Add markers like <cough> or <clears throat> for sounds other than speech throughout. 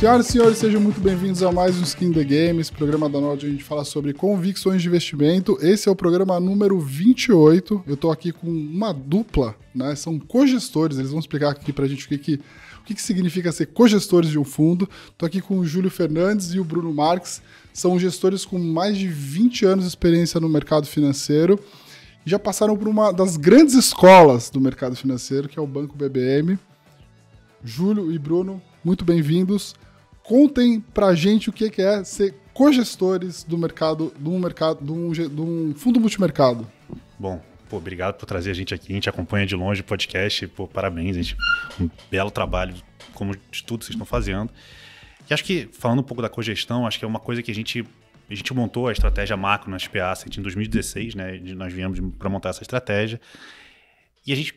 Senhoras e senhores, sejam muito bem-vindos a mais um Skin the Games, programa da Nord, onde a gente fala sobre convicções de investimento. Esse é o programa número 28. Eu estou aqui com uma dupla, né? São cogestores, eles vão explicar aqui para a gente o que que o que, que significa ser cogestores de um fundo. Estou aqui com o Júlio Fernandes e o Bruno Marques, são gestores com mais de 20 anos de experiência no mercado financeiro e já passaram por uma das grandes escolas do mercado financeiro, que é o Banco BBM. Júlio e Bruno, muito bem-vindos contem pra gente o é que é ser cogestores do mercado, de um mercado, de um, de um fundo multimercado. Bom, pô, obrigado por trazer a gente aqui. A gente acompanha de longe o podcast. Pô, parabéns, gente. Um belo trabalho, como de tudo vocês estão fazendo. E acho que, falando um pouco da cogestão, acho que é uma coisa que a gente. A gente montou a estratégia macro na SPA em 2016, né? Nós viemos para montar essa estratégia. E a gente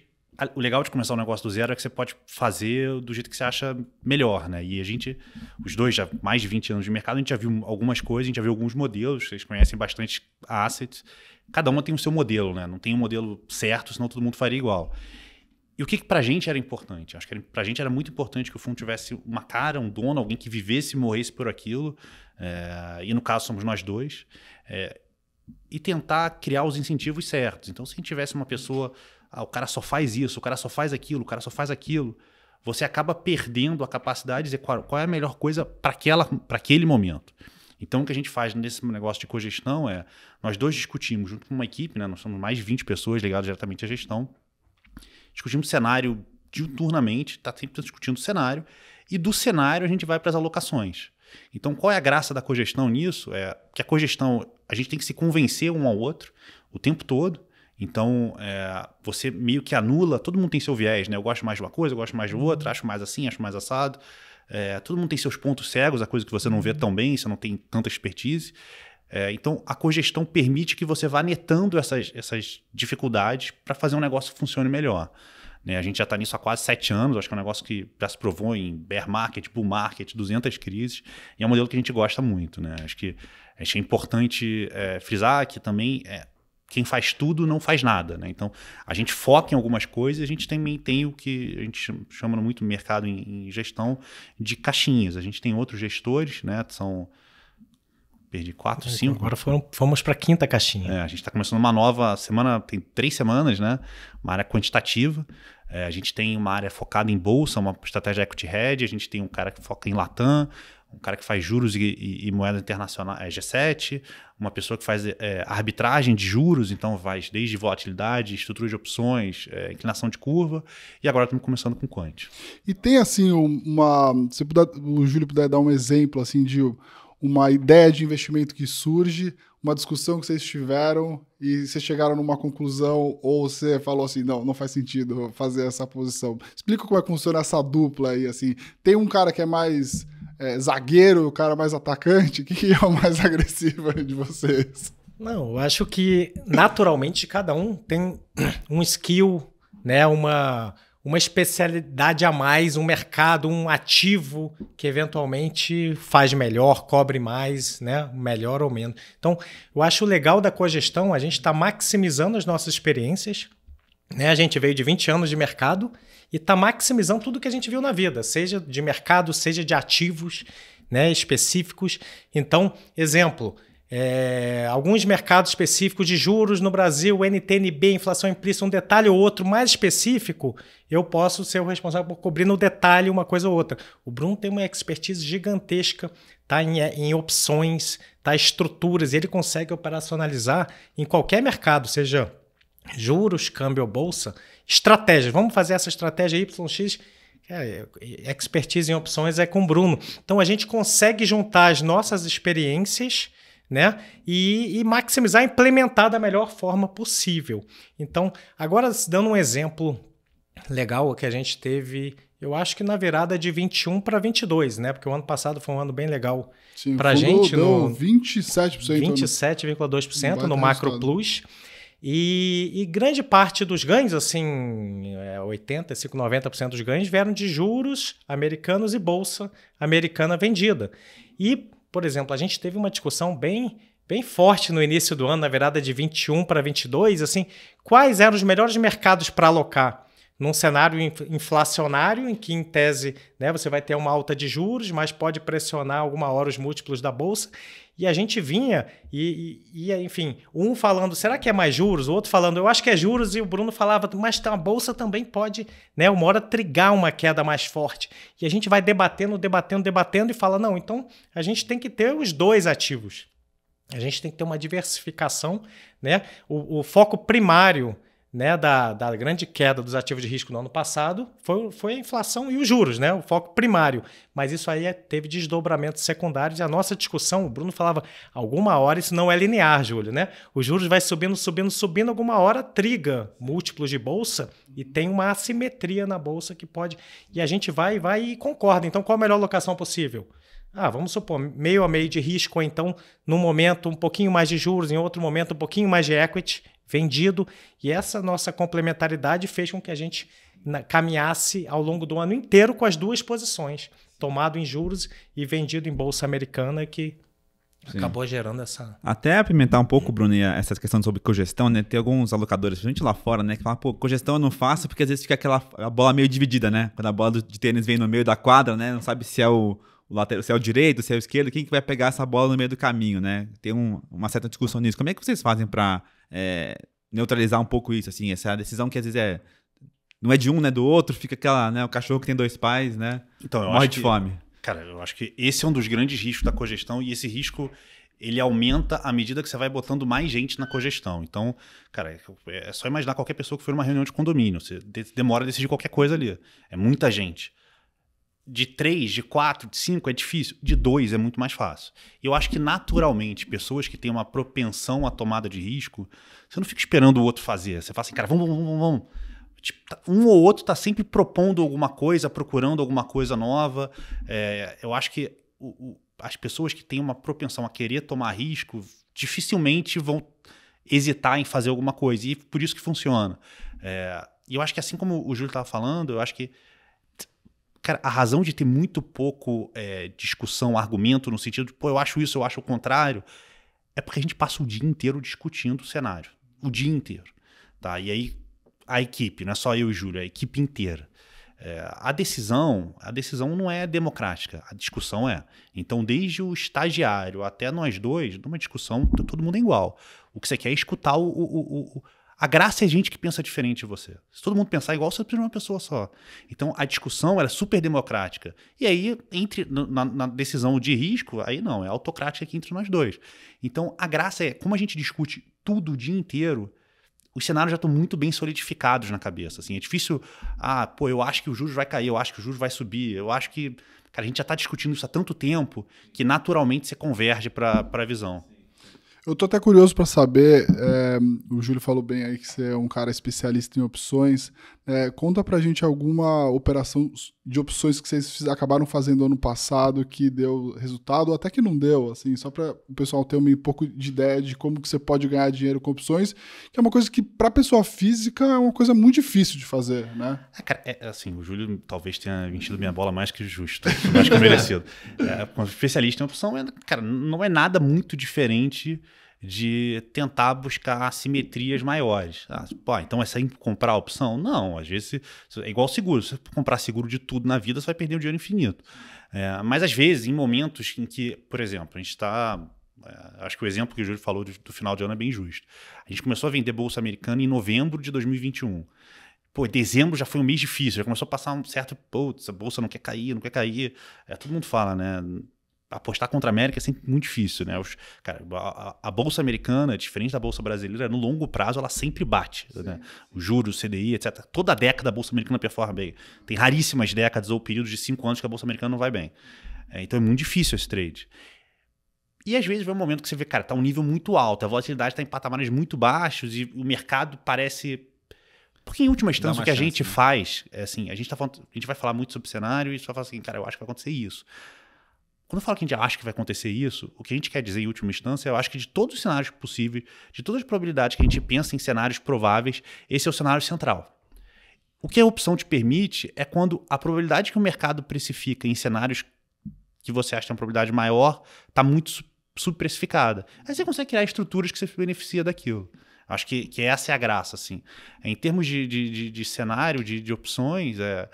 o legal de começar um negócio do zero é que você pode fazer do jeito que você acha melhor, né? E a gente, os dois, já mais de 20 anos de mercado, a gente já viu algumas coisas, a gente já viu alguns modelos, vocês conhecem bastante assets. Cada uma tem o seu modelo, né? Não tem um modelo certo, senão todo mundo faria igual. E o que, que a gente era importante? Acho que para a gente era muito importante que o fundo tivesse uma cara, um dono, alguém que vivesse e morresse por aquilo. É, e no caso somos nós dois. É, e tentar criar os incentivos certos. Então, se a gente tivesse uma pessoa ah, o cara só faz isso, o cara só faz aquilo, o cara só faz aquilo, você acaba perdendo a capacidade de dizer qual, qual é a melhor coisa para aquele momento. Então, o que a gente faz nesse negócio de cogestão é, nós dois discutimos junto com uma equipe, né, nós somos mais de 20 pessoas ligadas diretamente à gestão, discutimos cenário diuturnamente, está sempre discutindo o cenário, e do cenário a gente vai para as alocações. Então, qual é a graça da cogestão nisso? É que a cogestão, a gente tem que se convencer um ao outro o tempo todo, então, é, você meio que anula, todo mundo tem seu viés, né? Eu gosto mais de uma coisa, eu gosto mais de uhum. outra, acho mais assim, acho mais assado. É, todo mundo tem seus pontos cegos, a coisa que você não vê uhum. tão bem, você não tem tanta expertise. É, então, a cogestão permite que você vá netando essas, essas dificuldades para fazer um negócio que funcione melhor. Né? A gente já está nisso há quase sete anos, acho que é um negócio que já se provou em bear market, bull market, 200 crises, e é um modelo que a gente gosta muito. Né? Acho que acho que é importante é, frisar que também é, quem faz tudo não faz nada. Né? Então, a gente foca em algumas coisas, a gente também tem o que a gente chama muito mercado em, em gestão de caixinhas. A gente tem outros gestores, né? São. Perdi quatro, então, cinco. Agora foram, fomos para a quinta caixinha. É, a gente está começando uma nova semana, tem três semanas, né? Uma área quantitativa. É, a gente tem uma área focada em bolsa, uma estratégia equity head. A gente tem um cara que foca em Latam, um cara que faz juros e, e, e moeda internacional, é G7, uma pessoa que faz é, arbitragem de juros, então vai desde volatilidade, estrutura de opções, é, inclinação de curva, e agora estamos começando com quant. E tem assim uma, se puder, o Júlio puder dar um exemplo assim de uma ideia de investimento que surge, uma discussão que vocês tiveram e vocês chegaram numa conclusão ou você falou assim, não, não faz sentido fazer essa posição. Explica como é que funciona essa dupla aí, assim. Tem um cara que é mais é, zagueiro, o cara mais atacante? o <laughs> que é o mais agressivo de vocês? Não, eu acho que naturalmente cada um tem um skill, né? Uma, uma especialidade a mais, um mercado, um ativo que eventualmente faz melhor, cobre mais, né? Melhor ou menos. Então, eu acho legal da cogestão, a gente está maximizando as nossas experiências. Né? A gente veio de 20 anos de mercado e está maximizando tudo que a gente viu na vida, seja de mercado, seja de ativos né, específicos. Então, exemplo, é, alguns mercados específicos de juros no Brasil, NTNB, inflação implícita, um detalhe ou outro mais específico, eu posso ser o responsável por cobrir no detalhe uma coisa ou outra. O Bruno tem uma expertise gigantesca tá, em, é, em opções, tá, estruturas, ele consegue operacionalizar em qualquer mercado, seja juros, câmbio, bolsa, estratégia. Vamos fazer essa estratégia YX. x é, é, expertise em opções é com o Bruno. Então a gente consegue juntar as nossas experiências né? E, e maximizar, implementar da melhor forma possível. Então, agora dando um exemplo legal que a gente teve, eu acho que na virada de 21 para 22, né? Porque o ano passado foi um ano bem legal para a gente. Deu né? no 27%. 27,2% no Macro resultado. Plus. E, e, grande parte dos ganhos, assim, 85, é, 90% dos ganhos vieram de juros americanos e bolsa americana vendida. E, por exemplo, a gente teve uma discussão bem bem forte no início do ano, na virada de 21 para 22, assim, quais eram os melhores mercados para alocar num cenário inflacionário em que, em tese, né, você vai ter uma alta de juros, mas pode pressionar alguma hora os múltiplos da bolsa. E a gente vinha e, e, e, enfim, um falando, será que é mais juros? O outro falando, eu acho que é juros. E o Bruno falava, mas tá, a bolsa também pode, né, uma hora trigar uma queda mais forte. E a gente vai debatendo, debatendo, debatendo e fala, não, então a gente tem que ter os dois ativos. A gente tem que ter uma diversificação, né? O, o foco primário né, da, da grande queda dos ativos de risco no ano passado foi, foi a inflação e os juros, né, o foco primário. Mas isso aí é, teve desdobramentos secundários. E a nossa discussão, o Bruno falava, alguma hora isso não é linear, Júlio. Né? Os juros vai subindo, subindo, subindo, alguma hora triga múltiplos de bolsa e tem uma assimetria na bolsa que pode. E a gente vai, vai e concorda. Então, qual a melhor locação possível? Ah, vamos supor, meio a meio de risco, ou então, num momento um pouquinho mais de juros, em outro momento um pouquinho mais de equity vendido. E essa nossa complementaridade fez com que a gente caminhasse ao longo do ano inteiro com as duas posições, tomado em juros e vendido em bolsa americana, que Sim. acabou gerando essa. Até apimentar um pouco, Bruno, essa questão sobre cogestão, né? Tem alguns alocadores, gente lá fora, né? Que falam, pô, cogestão eu não faço porque às vezes fica aquela a bola meio dividida, né? Quando a bola de tênis vem no meio da quadra, né? Não sabe se é o. O lateral, se é o direito, se é o esquerdo, quem que vai pegar essa bola no meio do caminho, né? Tem um, uma certa discussão nisso. Como é que vocês fazem para é, neutralizar um pouco isso, assim, essa decisão que às vezes é não é de um, né, do outro, fica aquela, né, o cachorro que tem dois pais, né, então, morre de que, fome. Cara, eu acho que esse é um dos grandes riscos da cogestão e esse risco ele aumenta à medida que você vai botando mais gente na cogestão. Então, cara, é só imaginar qualquer pessoa que for numa reunião de condomínio, você demora a decidir qualquer coisa ali. É muita gente de três, de quatro, de cinco é difícil, de dois é muito mais fácil. E eu acho que naturalmente, pessoas que têm uma propensão à tomada de risco, você não fica esperando o outro fazer. Você fala assim, cara, vamos, vamos, vamos, vamos. Tipo, tá, um ou outro está sempre propondo alguma coisa, procurando alguma coisa nova. É, eu acho que o, o, as pessoas que têm uma propensão a querer tomar risco dificilmente vão hesitar em fazer alguma coisa. E por isso que funciona. É, e eu acho que assim como o Júlio estava falando, eu acho que Cara, a razão de ter muito pouco é, discussão, argumento, no sentido de, pô, eu acho isso, eu acho o contrário, é porque a gente passa o dia inteiro discutindo o cenário. O dia inteiro. Tá? E aí, a equipe, não é só eu e Júlio, é a equipe inteira. É, a decisão, a decisão não é democrática, a discussão é. Então, desde o estagiário até nós dois, numa discussão, tá todo mundo é igual. O que você quer é escutar o, o, o a graça é gente que pensa diferente de você. Se todo mundo pensar igual, você precisa de uma pessoa só. Então a discussão era é super democrática. E aí, entre na, na decisão de risco, aí não, é autocrática aqui entre nós dois. Então a graça é, como a gente discute tudo o dia inteiro, os cenários já estão muito bem solidificados na cabeça. Assim, é difícil. Ah, pô, eu acho que o juros vai cair, eu acho que o juros vai subir, eu acho que. Cara, a gente já está discutindo isso há tanto tempo que naturalmente você converge para a visão. Eu tô até curioso para saber, é, o Júlio falou bem aí que você é um cara especialista em opções. É, conta pra gente alguma operação de opções que vocês acabaram fazendo ano passado que deu resultado, ou até que não deu, assim, só para o pessoal ter um pouco de ideia de como que você pode ganhar dinheiro com opções, que é uma coisa que para pessoa física é uma coisa muito difícil de fazer, né? É, cara, é, assim, o Júlio talvez tenha enchido minha bola mais que justo, <laughs> mais que merecido. É, como especialista em opção, é, cara, não é nada muito diferente de tentar buscar assimetrias maiores. Ah, pô, então é sempre comprar a opção? Não, às vezes é igual seguro. Se você comprar seguro de tudo na vida, você vai perder o dinheiro infinito. É, mas às vezes, em momentos em que, por exemplo, a gente está. É, acho que o exemplo que o Júlio falou do, final de ano é bem justo. A gente começou a vender Bolsa Americana em novembro de 2021 pô, dezembro já foi um mês difícil, já começou a passar um certo, pô, a bolsa não quer cair, não quer cair. É, todo mundo fala, né? apostar contra a América é sempre muito difícil, né? Os, cara, a, a, bolsa americana, diferente da bolsa brasileira, no longo prazo ela sempre bate, sim, né? Sim. O juros, o CDI, etc. Toda década a bolsa americana performa bem. Tem raríssimas décadas ou períodos de cinco anos que a bolsa americana não vai bem. É, então é muito difícil esse trade. E às vezes vem um momento que você vê, cara, tá um nível muito alto, a volatilidade está em patamares muito baixos e o mercado parece porque em última instância o que chance, a gente né? faz, é assim, a gente tá falando, a gente vai falar muito sobre cenário e só fala assim, cara, eu acho que vai acontecer isso. Quando eu falo que a gente acha que vai acontecer isso, o que a gente quer dizer em última instância, eu acho que de todos os cenários possíveis, de todas as probabilidades que a gente pensa em cenários prováveis, esse é o cenário central. O que a opção te permite é quando a probabilidade que o mercado precifica em cenários que você acha que é uma probabilidade maior está muito subprecificada. Aí você consegue criar estruturas que você se beneficia daquilo. Acho que, que essa é a graça, assim. Em termos de, de, de, de cenário, de, de opções, é,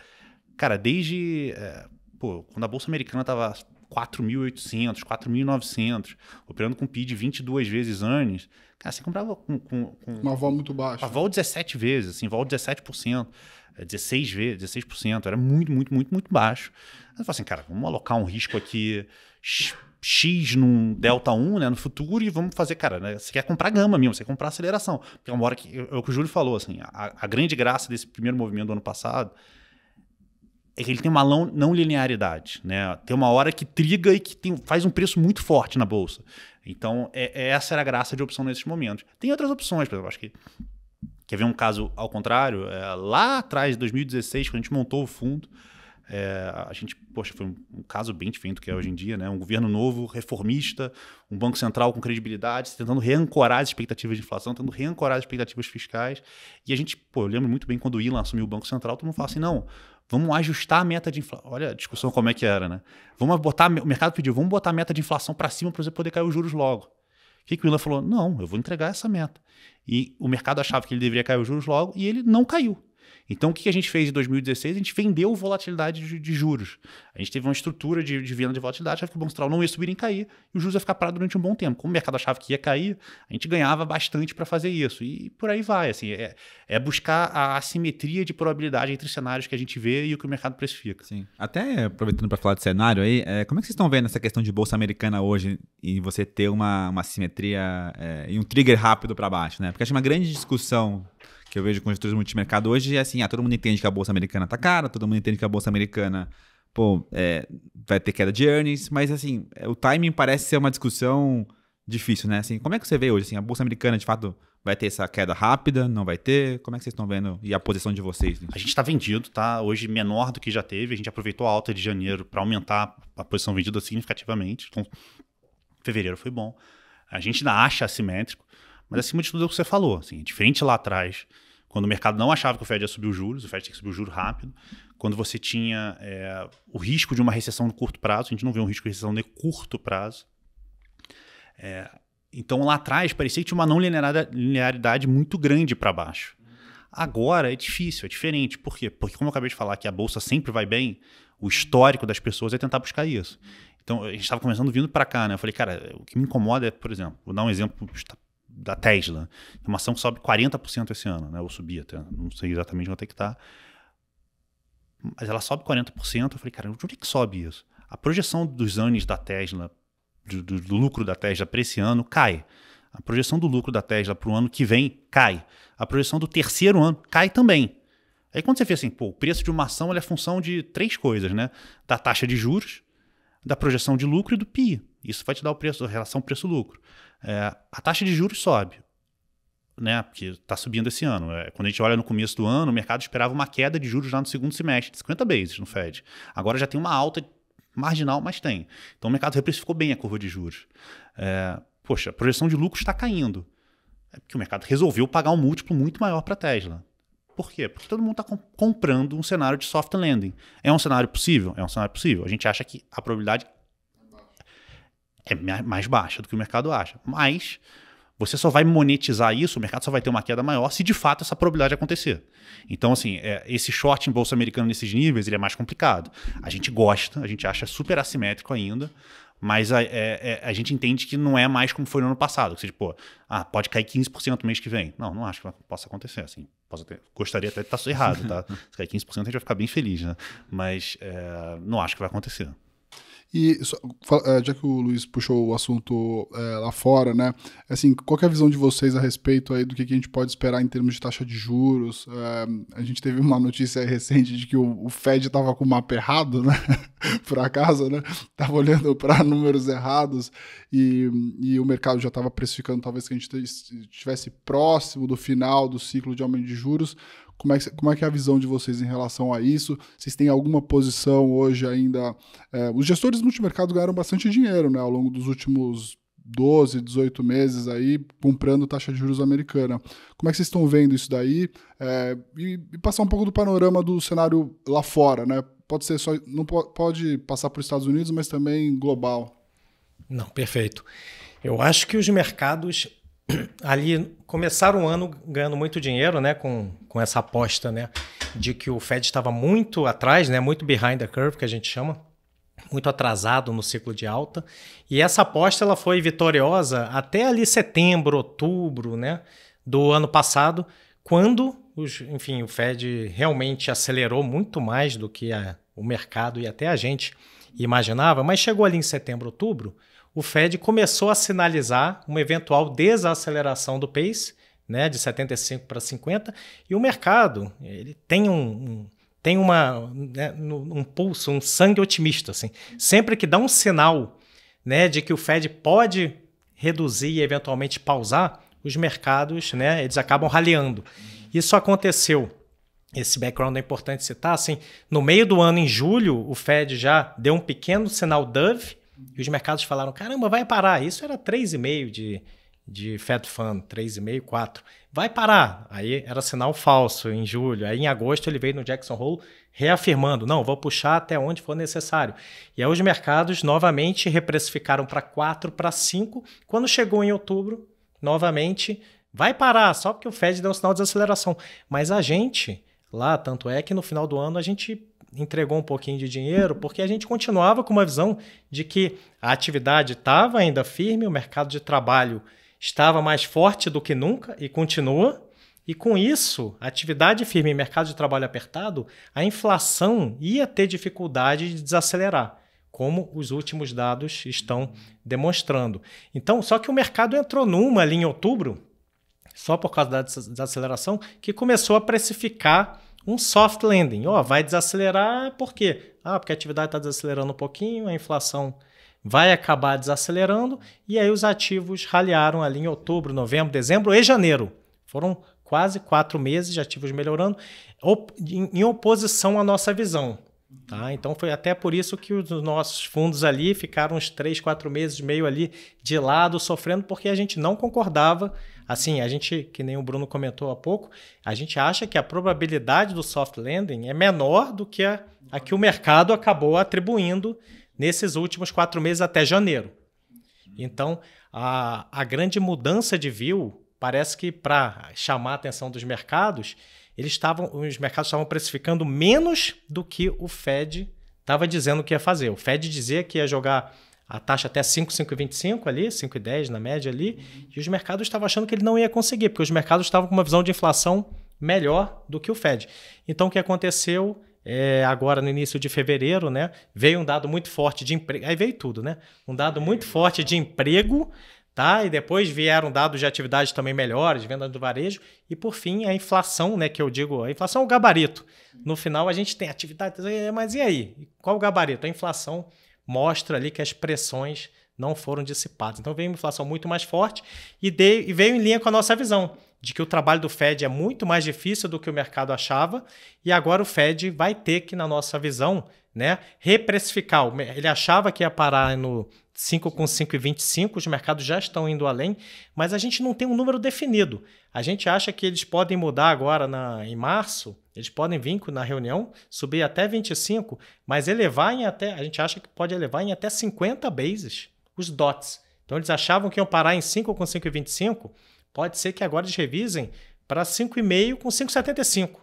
cara, desde. É, pô, quando a Bolsa Americana estava 4.800, 4.900, operando com PID 22 vezes anos, cara, você comprava com... com, com uma vol muito baixa. Uma vol 17 vezes, assim, vol 17%. 16 vezes, 16%, era muito, muito, muito, muito baixo. Eu falei assim, cara, vamos alocar um risco aqui X num Delta 1, né, no futuro, e vamos fazer, cara, né, você quer comprar gama mesmo, você quer comprar aceleração. Porque é uma hora que, é o que o Júlio falou, assim, a, a grande graça desse primeiro movimento do ano passado é que ele tem uma não linearidade, né? Tem uma hora que triga e que tem, faz um preço muito forte na bolsa. Então, é, é, essa era a graça de opção nesses momentos. Tem outras opções, por exemplo, acho que quer ver um caso ao contrário? É, lá atrás, em 2016, quando a gente montou o fundo, é, a gente, poxa, foi um, um, caso bem diferente do que é hoje em dia, né? Um governo novo, reformista, um banco central com credibilidade, tentando reancorar as expectativas de inflação, tentando reancorar as expectativas fiscais. E a gente, pô, eu lembro muito bem quando o Ilan assumiu o Banco Central, todo mundo fala assim, não, Vamos ajustar a meta de inflação. Olha a discussão como é que era, né? Vamos botar, o mercado pediu, vamos botar a meta de inflação para cima para você poder cair os juros logo. O que, que o Willan falou? Não, eu vou entregar essa meta. E o mercado achava que ele deveria cair os juros logo e ele não caiu. Então, o que a gente fez em 2016? A gente vendeu volatilidade de, de juros. A gente teve uma estrutura de, de venda de volatilidade, achava que o Banco Central não ia subir nem cair, e o juros ia ficar parado durante um bom tempo. Como o mercado achava que ia cair, a gente ganhava bastante para fazer isso. E por aí vai. Assim, é, é, buscar a assimetria de probabilidade entre cenários que a gente vê e o que o mercado precifica. Sim. Até aproveitando para falar de cenário aí, é, como é que vocês estão vendo essa questão de bolsa americana hoje e você ter uma, uma simetria é, e um trigger rápido para baixo? Né? Porque acho uma grande discussão que eu vejo com gestores multimercado hoje é assim, ah, todo mundo entende que a bolsa americana tá cara, todo mundo entende que a bolsa americana pô, é, vai ter queda de earnings, mas assim, é, o timing parece ser uma discussão difícil, né? Assim, como é que você vê hoje assim, a bolsa americana de fato vai ter essa queda rápida, não vai ter? Como é que vocês estão vendo e a posição de vocês? A gente está vendido, tá? Hoje menor do que já teve, a gente aproveitou a alta de janeiro para aumentar a posição vendida significativamente. Então, fevereiro foi bom. A gente ainda acha assimétrico. Mas acima de tudo é o que você falou. Assim, é diferente lá atrás, quando o mercado não achava que o Fed ia subir os juros, o Fed tinha que subir o juro rápido. Quando você tinha é, o risco de uma recessão no curto prazo, a gente não vê um risco de recessão de curto prazo. É, então lá atrás parecia que tinha uma não linearidade muito grande para baixo. Agora é difícil, é diferente. Por quê? Porque, como eu acabei de falar, que a bolsa sempre vai bem, o histórico das pessoas é tentar buscar isso. Então, a gente estava começando vindo para cá, né? Eu falei, cara, o que me incomoda é, por exemplo, vou dar um exemplo da Tesla. uma ação que sobe 40% esse ano, né? Ou subia até, não sei exatamente onde é que tá. Mas ela sobe 40%. Eu falei, cara, onde é que sobe isso? A projeção dos anos da Tesla, do, do, do lucro da Tesla para esse ano, cai. A projeção do lucro da Tesla para o ano que vem cai. A projeção do terceiro ano cai também. Aí quando você vê assim, pô, o preço de uma ação é função de três coisas, né? Da taxa de juros, da projeção de lucro e do PI. Isso vai te dar o preço, a relação preço-lucro. É, a taxa de juros sobe, né? Porque está subindo esse ano. É, quando a gente olha no começo do ano, o mercado esperava uma queda de juros já no segundo semestre, de 50 bases no Fed. Agora já tem uma alta marginal, mas tem. Então o mercado reprecificou bem a curva de juros. É, poxa, a projeção de lucros está caindo. É porque o mercado resolveu pagar um múltiplo muito maior para a Tesla. Por quê? Porque todo mundo está comprando um cenário de soft landing. É um cenário possível? É um cenário possível. A gente acha que a probabilidade é mais baixa do que o mercado acha. Mas você só vai monetizar isso, o mercado só vai ter uma queda maior se de fato essa probabilidade acontecer. Então, assim, é, esse short em bolsa americana nesses níveis ele é mais complicado. A gente gosta, a gente acha super assimétrico ainda, mas a, é, é, a gente entende que não é mais como foi no ano passado. Ou seja, pô, ah, pode cair 15% no mês que vem. Não, não acho que possa acontecer, assim. Ter, gostaria até de estar errado, tá? <laughs> Se cair 15% a gente vai ficar bem feliz, né? Mas é, não acho que vai acontecer. E só, é, já que o Luiz puxou o assunto é, lá fora, né? Assim, qual é a visão de vocês a respeito aí do que, que a gente pode esperar em termos de taxa de juros? É, a gente teve uma notícia <laughs> recente de que o, o Fed estava com o mapa errado, né? <laughs> Por acaso, né? estava olhando para números errados e, e o mercado já estava precificando talvez que a gente estivesse próximo do final do ciclo de aumento de juros. Como é, que, como é que é a visão de vocês em relação a isso? Vocês têm alguma posição hoje ainda? É, os gestores multimercado ganharam bastante dinheiro né, ao longo dos últimos 12, 18 meses aí comprando taxa de juros americana. Como é que vocês estão vendo isso daí? É, e, e, passar um pouco do panorama do cenário lá fora, né? Pode ser só. Não pode passar para os Estados Unidos, mas também global. Não, perfeito. Eu acho que os mercados <clears throat> ali começaram o ano ganhando muito dinheiro, né, com, com essa aposta, né, de que o Fed estava muito atrás, né, muito behind the curve, que a gente chama, muito atrasado no ciclo de alta. E essa aposta ela foi vitoriosa até ali setembro, outubro, né, do ano passado, quando, os, enfim, o Fed realmente acelerou muito mais do que a, o mercado e até a gente imaginava, mas chegou ali em setembro, outubro, o Fed começou a sinalizar uma eventual desaceleração do pace, né, de 75 para 50, e o mercado ele tem um, um tem uma, né, um pulso, um sangue otimista. Assim. Sempre que dá um sinal né, de que o Fed pode reduzir e eventualmente pausar, os mercados né, eles acabam raleando. Isso aconteceu esse background é importante citar, assim, no meio do ano, em julho, o Fed já deu um pequeno sinal Dove, e os mercados falaram: caramba, vai parar. Isso era 3,5 de, de Fed Fund, 3,5, 4. Vai parar. Aí era sinal falso em julho. Aí em agosto ele veio no Jackson Hole reafirmando: não, vou puxar até onde for necessário. E aí os mercados novamente reprecificaram para 4, para 5. Quando chegou em outubro, novamente, vai parar, só porque o Fed deu um sinal de aceleração. Mas a gente lá, tanto é que no final do ano a gente entregou um pouquinho de dinheiro, porque a gente continuava com uma visão de que a atividade estava ainda firme, o mercado de trabalho estava mais forte do que nunca e continua. E com isso, atividade firme e mercado de trabalho apertado, a inflação ia ter dificuldade de desacelerar, como os últimos dados estão demonstrando. Então, só que o mercado entrou numa ali em outubro, só por causa da desaceleração, que começou a precificar um soft landing. Ó, oh, vai desacelerar por quê? Ah, porque a atividade está desacelerando um pouquinho, a inflação vai acabar desacelerando, e aí os ativos raliaram ali em outubro, novembro, dezembro e janeiro. Foram quase quatro meses de ativos melhorando, em oposição à nossa visão. Tá? Então foi até por isso que os nossos fundos ali ficaram uns três, quatro meses meio ali de lado, sofrendo, porque a gente não concordava Assim, a gente, que nem o Bruno comentou há pouco, a gente acha que a probabilidade do soft landing é menor do que a, a que o mercado acabou atribuindo nesses últimos quatro meses até janeiro. Então, a, a grande mudança de view parece que para chamar a atenção dos mercados, eles estavam, os mercados estavam precificando menos do que o Fed estava dizendo que ia fazer. O Fed dizia que ia jogar a taxa até 5,5,25 ali, 5,10 na média ali, e os mercados estavam achando que ele não ia conseguir, porque os mercados estavam com uma visão de inflação melhor do que o Fed. Então o que aconteceu é, agora no início de fevereiro, né? Veio um dado muito forte de emprego. Aí veio tudo, né? Um dado muito forte de emprego, tá? E depois vieram dados de atividades também melhores, vendas do varejo, e por fim a inflação, né? Que eu digo, a inflação é o gabarito. No final a gente tem atividade, mas e aí? Qual o gabarito? A inflação mostra ali que as pressões não foram dissipadas. Então veio uma inflação muito mais forte e, de, e veio em linha com a nossa visão de que o trabalho do Fed é muito mais difícil do que o mercado achava e agora o Fed vai ter que, na nossa visão, né, reprecificar. Ele achava que ia parar no 5,5 e 25, os mercados já estão indo além, mas a gente não tem um número definido. A gente acha que eles podem mudar agora na, em março, eles podem vir na reunião, subir até 25, mas elevar em até, a gente acha que pode elevar em até 50 bases os DOTs. Então eles achavam que iam parar em 5,5 e 25, pode ser que agora eles revisem para 5,5 com 5,75.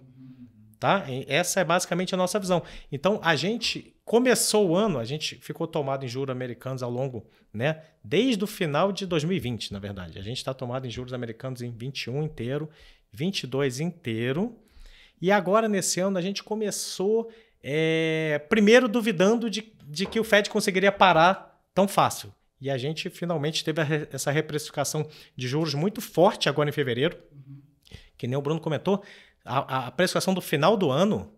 Tá? E essa é basicamente a nossa visão. Então a gente começou o ano, a gente ficou tomado em juros americanos ao longo, né? Desde o final de 2020, na verdade. A gente está tomado em juros americanos em 21 inteiro, 22 inteiro. E agora, nesse ano, a gente começou, é, primeiro, duvidando de, de que o Fed conseguiria parar tão fácil. E a gente finalmente teve essa reprecificação de juros muito forte agora em fevereiro, uhum. que nem o Bruno comentou. a, a precificação do final do ano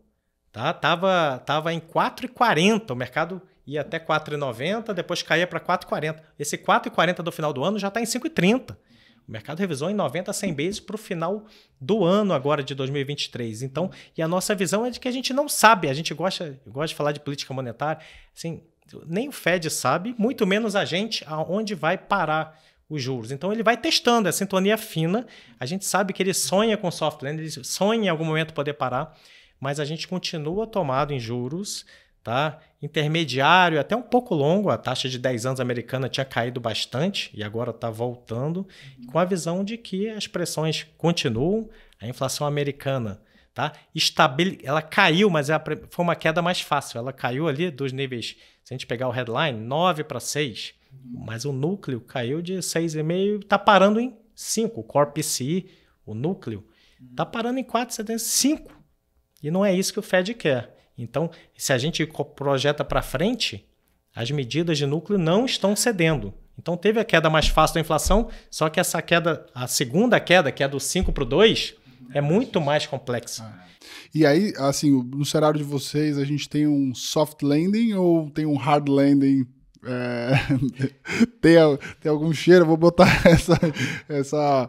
Tá? Tava, tava em 4,40, o mercado ia até 4,90, depois caía para 4,40. Esse 4,40 do final do ano já está em 5,30. O mercado revisou em 90 a 100 vezes para o final do ano agora de 2023. Então, e a nossa visão é de que a gente não sabe, a gente gosta, gosta de falar de política monetária, assim, nem o Fed sabe, muito menos a gente, aonde vai parar os juros. Então ele vai testando, A é sintonia fina. A gente sabe que ele sonha com soft landing, ele sonha em algum momento poder parar mas a gente continua tomado em juros, tá? Intermediário, até um pouco longo, a taxa de 10 anos americana tinha caído bastante e agora está voltando, com a visão de que as pressões continuam, a inflação americana tá? Estabil... Ela caiu, mas é foi uma queda mais fácil. Ela caiu ali dos níveis, se a gente pegar o headline, 9 para 6, mas o núcleo caiu de 6,5 e está parando em 5. O Core PCI, o núcleo, está parando em 4,75. E não é isso que o Fed quer. Então, se a gente projeta para frente, as medidas de núcleo não estão cedendo. Então, teve a queda mais fácil da inflação, só que essa queda, a segunda queda, que é do 5 para o 2, é muito mais complexa. É. E aí, assim, no cenário de vocês, a gente tem um soft landing ou tem um hard landing é, <laughs> tem, tem, algum cheiro? Vou botar <laughs> essa, essa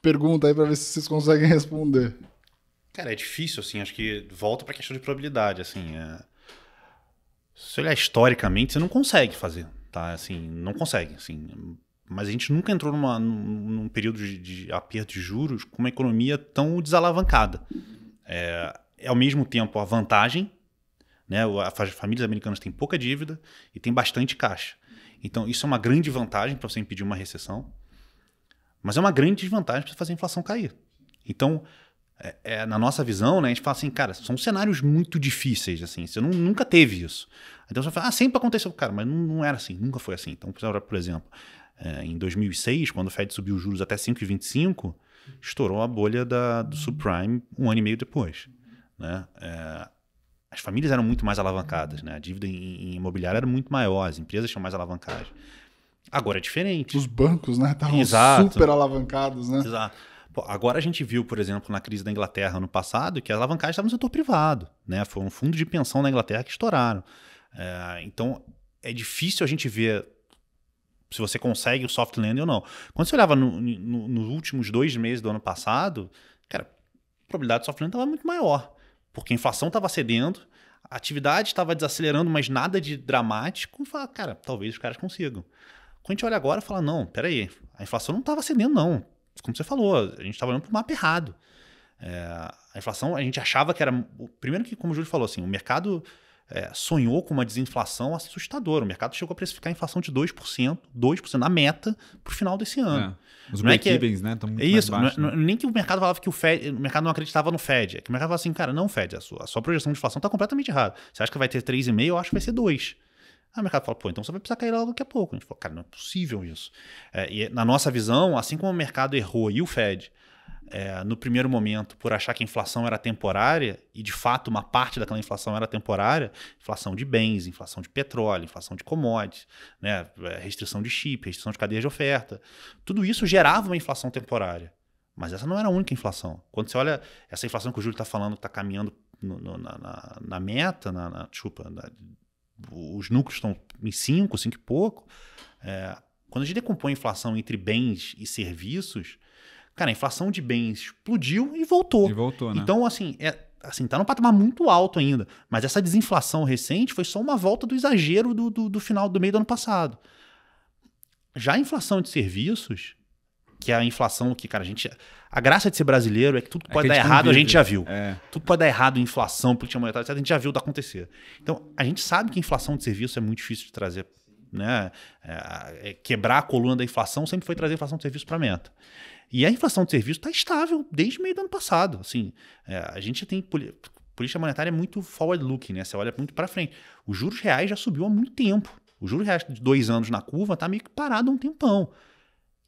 pergunta aí para ver se vocês conseguem responder. Cara, é difícil, assim. Acho que volta para a questão de probabilidade, assim. É... Se olhar historicamente, você não consegue fazer, tá? Assim, não consegue, assim. Mas a gente nunca entrou numa, num, período de, de aperto de juros com uma economia tão desalavancada. É, é ao mesmo tempo a vantagem, né? As famílias americanas têm pouca dívida e têm bastante caixa. Então, isso é uma grande vantagem para você impedir uma recessão, mas é uma grande desvantagem para você fazer a inflação cair. Então, é, é, na nossa visão, né, a gente fala assim, cara, são cenários muito difíceis, assim, você não, nunca teve isso. Então você fala, ah, sempre aconteceu. Cara, mas não, não era assim, nunca foi assim. Então, por exemplo, é, em 2006, quando o Fed subiu os juros até 5,25, estourou a bolha da, do subprime um ano e meio depois. Né? É, as famílias eram muito mais alavancadas, né? a dívida em, imobiliário era muito maior, as empresas tinham mais alavancagem. Agora é diferente. Os bancos, né? Estavam super alavancados, né? Exato. Agora a gente viu, por exemplo, na crise da Inglaterra ano passado, que a alavancagem estava no setor privado. Né? Foi um fundo de pensão na Inglaterra que estouraram. É, então é difícil a gente ver se você consegue o soft landing ou não. Quando você olhava no, no, nos últimos dois meses do ano passado, cara, a probabilidade de soft landing estava muito maior, porque a inflação estava cedendo, a atividade estava desacelerando, mas nada de dramático. E fala, cara, talvez os caras consigam. Quando a gente olha agora, fala, não, peraí, a inflação não estava cedendo, não como você falou, a gente estava olhando para o mapa errado. É, a inflação, a gente achava que era. Primeiro que, como o Júlio falou, assim, o mercado é, sonhou com uma desinflação assustadora. O mercado chegou a precificar a inflação de 2%, 2% na meta para o final desse ano. É. Os é break-evens, é né? isso, Né? Nem que o mercado falava que o Fed, o mercado não acreditava no Fed. É que o mercado falava assim, cara, não, Fed, a sua, a sua projeção de inflação está completamente errada. Você acha que vai ter 3,5%, eu acho que vai ser 2%. Aí o mercado fala, pô, então você vai precisar cair logo daqui a pouco. A gente falou, cara, não é possível isso. É, e na nossa visão, assim como o mercado errou e o Fed, é, no primeiro momento, por achar que a inflação era temporária, e de fato uma parte daquela inflação era temporária, inflação de bens, inflação de petróleo, inflação de commodities, né, é, restrição de chip, restrição de cadeia de oferta, tudo isso gerava uma inflação temporária. Mas essa não era a única inflação. Quando você olha essa inflação que o Júlio está falando, que está caminhando no, no, na, na, meta, na, na desculpa, na, os núcleos estão em 5, 5 e pouco. É, quando a gente decompõe a inflação entre bens e serviços, cara, a inflação de bens explodiu e voltou. E voltou, né? Então, assim, é, assim, tá num patamar muito alto ainda. Mas essa desinflação recente foi só uma volta do exagero do, do, do final do meio do ano passado. Já a inflação de serviços, que é a inflação que, cara, a gente. A graça de ser brasileiro é que tudo é pode que dar errado, a gente já viu. É. Tudo pode dar errado, inflação, política monetária, A gente já viu acontecer. Então, a gente sabe que inflação de serviço é muito difícil de trazer. Né? É, é quebrar a coluna da inflação sempre foi trazer a inflação de serviço para a meta. E a inflação de serviço está estável desde meio do ano passado. Assim, é, a gente tem política monetária é muito forward-looking, né? Você olha muito para frente. Os juros reais já subiu há muito tempo. O juros reais de dois anos na curva está meio que parado há um tempão.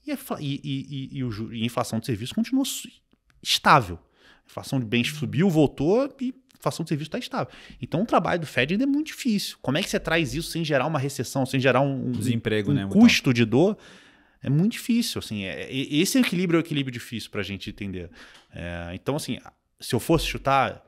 E, a, e, e, e, a inflação de serviço continuou estável. A inflação de bens uhum. subiu, voltou e a inflação de serviço está estável. Então o trabalho do Fed ainda é muito difícil. Como é que você traz isso sem gerar uma recessão, sem gerar um, desemprego, um né, custo de dor? É muito difícil, assim. É, é esse equilíbrio é o equilíbrio difícil para a gente entender. É, então, assim, se eu fosse chutar,